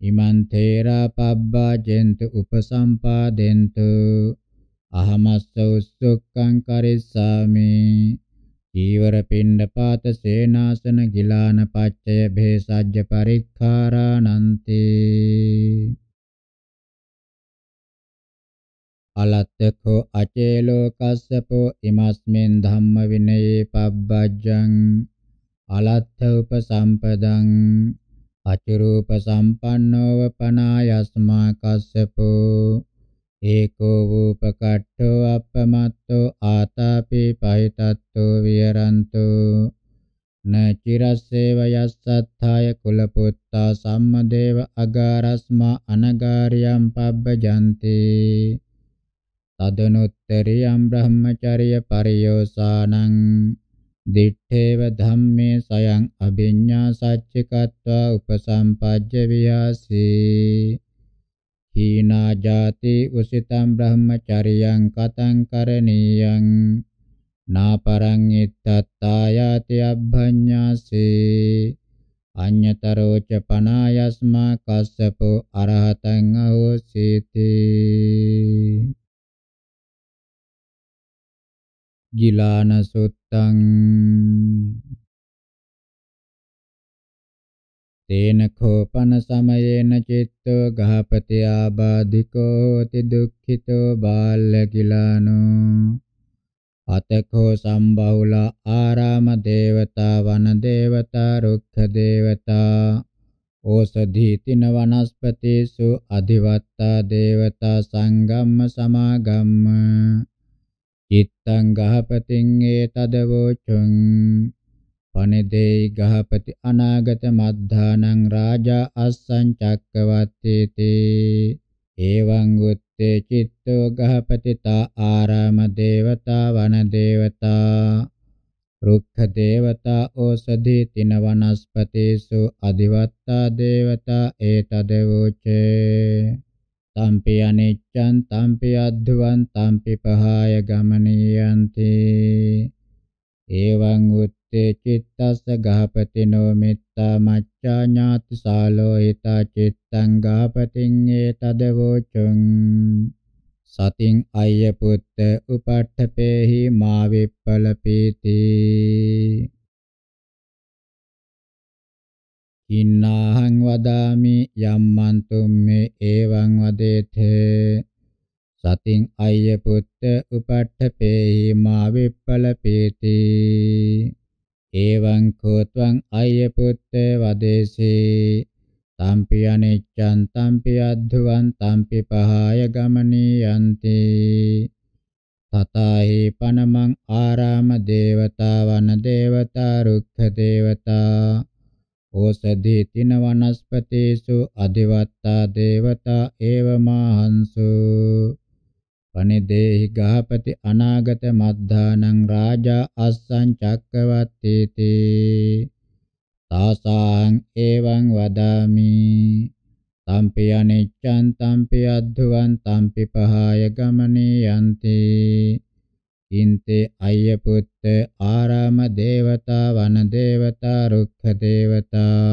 ඉමන් තේරා පබ්බා ජෙන්තු උපසම්පාදෙන්තු අහමස්සෝ සුක්ඛං කරිස්සාමි ජීවර පිණ්ඩපාත සේනාසන ගිලාන පච්චය භේසජ්‍ය පරික්ඛාරාණන්ති අලත්තකෝ අචේලෝ කස්සපෝ ඉමස්මෙන් ධම්ම විනයේ පබ්බජ්ජං අලත්ථ උපසම්පදං අචරූප සම්පන්නෝව පනායස්මා කස්සපෝ ඒකෝ වූපකට්ඨෝ අපමත්තෝ ආතාපි පහිතත්තෝ විහරන්තෝ නචිරස්සේව යස්සත්ථාය කුලපුත්තා සම්මදේව අගාරස්මා අනගාරියම් පබ්බජන්ති තදනුත්තරියම් බ්‍රහ්මචර්ය පරියෝසානං දිත්තේව ධම්මේ සයං අභිඤ්ඤා සච්චිකत्वा උපසම්පජ්ජ වියාසී හීනා ජාති උසිතම් බ්‍රහ්මචරියං කතං කරණීයං නාපරං ඉත්තත්තායති අබ්භඤ්ඤාසේ අඤ්‍යතරෝ ච පනායස්මා කස්සපෝ අරහතං අහෝසීති ගිලාන සුත්තං තේන කෝපන සමයේන චිත්තෝ ගහපති ආබාධිකෝ ති දුක්ඛිතෝ බාල්ල කිලානෝ අතකෝ සම්බහුල ආරාම දේවතා වන දේවතා රුක්ඛ දේවතා ඕසධී තින වනස්පතිසු අධිවත්තා දේවතා සංගම්ම සමාගම්ම චිත්තං ගහපතින් ඒ තදවෝචුං පනෙදේයි ගහපති අනාගත මද්ධානං රාජා අස්සං චක්කවත්තේති එවං උත්තේ චිත්තෝ ගහපති තා ආරාම දේවතා වන දේවතා රුක්ඛ දේවතා ඕසධි තින වනස්පතේසු අදිවත්තා දේවතා ඒතදවෝචේ තම්පි අනිච්ඡන් තම්පි අද්ධුවන් තම්පි පහාය ගමනියන්ති එවං උත් තේ චිත්තස්ස ගහපතිනෝ මෙත්තා මච්ඡා ඥාති සාලෝ හිතා චිත්තං ගහපතින් ඒතද වෝචං සතින් අය්‍ය පුත්ත උපට්ඨපේහි මා විප්පලපීති කින්නාහං වදාමි යම්මන්තුම් මේ එවං වදේත සතින් අය්‍ය පුත්ත උපට්ඨපේහි මා විප්පලපීති එවං කෝත්වං අය්‍ය පුත්තේ වදේසී තම්පි අනිච්ඡං තම්පි අද්ධවං තම්පි පහාය ගමනියන්ති තතහි පනමං ආරාම දේවතා වන දේවතා රුක්ඛ දේවතා ඕසදි තින වනස්පතිසු අධිවත්තා දේවතා ඒව මාහංසු පනිදේහි ගහපති අනාගත මද්ධානං රාජා අස්සං චක්කවත්තේති තාසං එවං වදාමි තම්පි අනිච්ඡන් තම්පි අද්ධුවන් තම්පි පහාය ගමනේ යන්ති ඉන්තේ අය්‍ය පුත්ත ආරාම දේවතා වන දේවතා රුක්ඛ දේවතා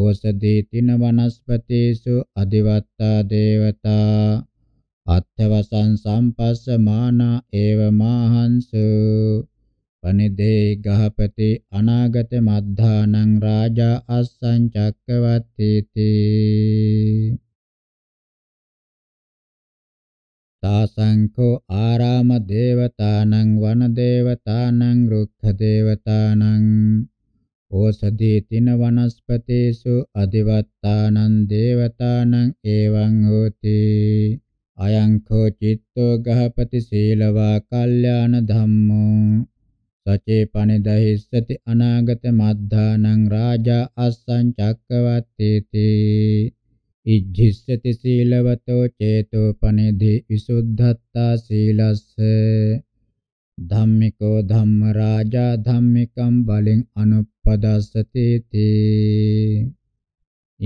ඕසදී තින වනස්පතිසු අදිවත්තා දේවතා අත්ථවසං සම්පස්ස මානා ඒව මාහංසු පනිදේ ගහපති අනාගත මද්ධානං රාජා අස්සං චක්කවත්තේති තාසංකෝ ආරාම දේවතානං වන දේවතානං රුක්ඛ දේවතානං ඕසදී තින වනස්පතේසු අදිවත්තානං දේවතානං එවං හෝති අයංකෝ චිත්තෝ ගහපති සීලවා කල්යාණ ධම්මෝ සචේ පනිදහිස්සති අනාගත මද්ධානං රාජා අස්සං චක්කවත්තේති ඉජ්ජිස්සති සීලවතෝ චේතෝ පනිදි විසුද්ධත්තා සීලස්ස ධම්මිකෝ ධම්ම රාජා ධම්මිකම් බලෙන් අනුපදස්සති තේ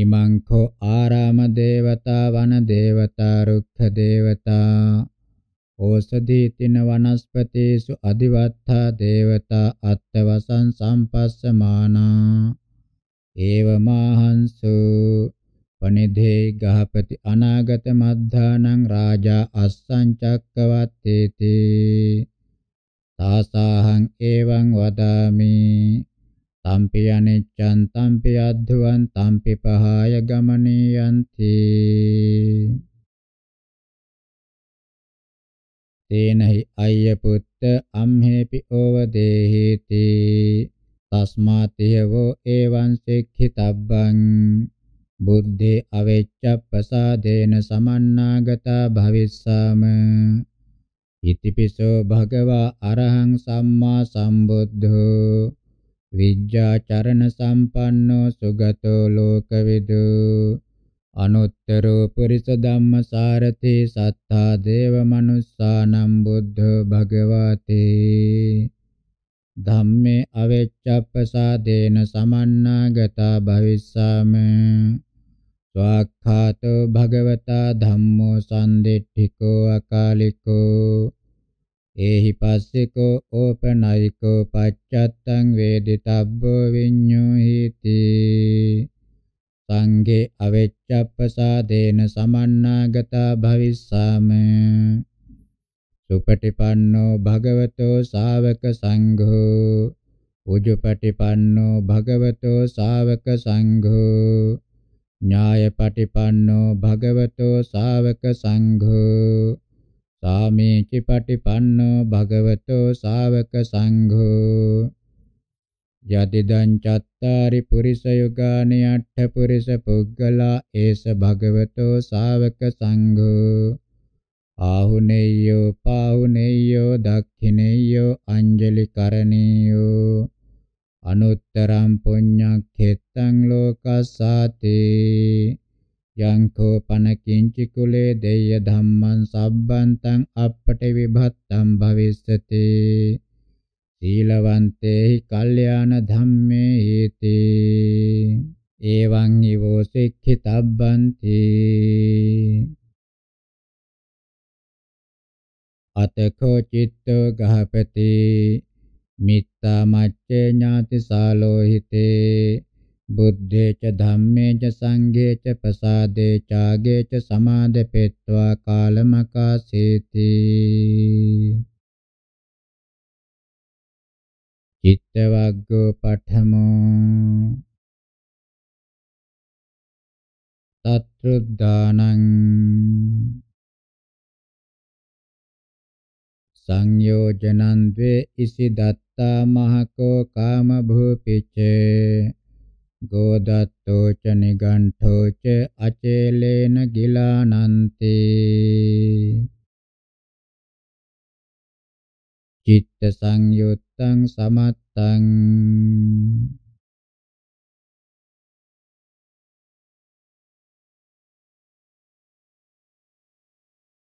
ඉමංඛෝ ආරාම දේවතා වන දේවතා රුක්ඛ දේවතා ඕසදීතින වනස්පතේසු අදිවත්තා දේවතා අත්තවසං සම්පස්සමානා ඒවමාහංසු පනිදේ ගහපති අනාගත මද්ධානං රාජා අස්සං චක්කවත්තේති තාසාහං එවං වදාමි තම්පි අනිච්ඡන් තම්පි අද්ධුවන් තම්පි පහාය ගමනියන්ති තේනහි අය්‍ය පුත්ත අම්හෙපි ඕවදේහිති තස්මාතියවෝ එවං සික්ඛිතබ්බං බුද්ධේ අවෙච්ඡප්පසාදේන සමන්නාගතා භවිස්සාම ඉතිපිසෝ භගවා අරහං සම්මා සම්බුද්ධෝ විජ්ජාචරණ සම්පන්නෝ සුගතෝ ලෝකවිදු අනුත්තරෝ පුරිස ධම්මසාරති සත්තා දේව මනුස්සානම් බුද්ධ භගවතේ ධම්මේ අවේච්ඡප්පසාදේන සමන්නාගතා භවිස්සාම ස්වාක්ඛාතෝ භගවතා ධම්මෝ සම්දිට්ඨිකෝ අකාලිකෝ ඒහි පස්සෙකෝ ඕපනයිකෝ පච්චත්තං වේදිතබ්බෝ විඤ්ඤෝ හේති සංගේ අවෙච්ඡප්පසාදේන සමන්නාගතා භවිස්සාම සුපටිපන්නෝ භගවතෝ ශාවක සංඝෝ උජුපටිපන්නෝ භගවතෝ ශාවක සංඝෝ ඥායපටිපන්නෝ භගවතෝ ශාවක සංඝෝ සාමේචි පටිපන්නෝ භගවතෝ ශාවක සංඝෝ යතිදං චත්තාරි පුරිස යුගානි අට්ඨ පුරිස පුග්ගලා ඒස භගවතෝ ශාවක සංඝෝ ආහුනේයෝ පාහුනේයෝ දක්ඛිනේයෝ අංජලි කරණීයෝ අනුත්තරම් පුඤ්ඤක්ඛෙත්තං ලෝකස්සාතේ යංකෝ පන කිංචි කුලේ දෙය්‍ය ධම්මං සබ්බන්තං අප්පටි විභත්තං භවිස්සති සීලවන්තේහි කල්යාණ ධම්මේ හේති එවං ඊවෝ සික්ඛිතබ්බන්ති අතකෝ චිත්තෝ ගහපති මිත්තා මච්චේ ඥාති සාලෝහිතේ බුද්ධේ ච ධම්මේ ච සංඝේ ච ප්‍රසාදේ චාගේ ච සමාදපෙත්වා කාලමකාසේති චිත්තවග්ගෝ පඨමෝ තත්රුද්දානං සංයෝජනන්ද්වේ ඉසි දත්තා මහකෝ කාම භූපිචේ ගෝදත්තෝ ච නිගණ්ඨෝ ච අචේලේන ගිලානන්ති චිත්ත සංයුත්තං සමත්තං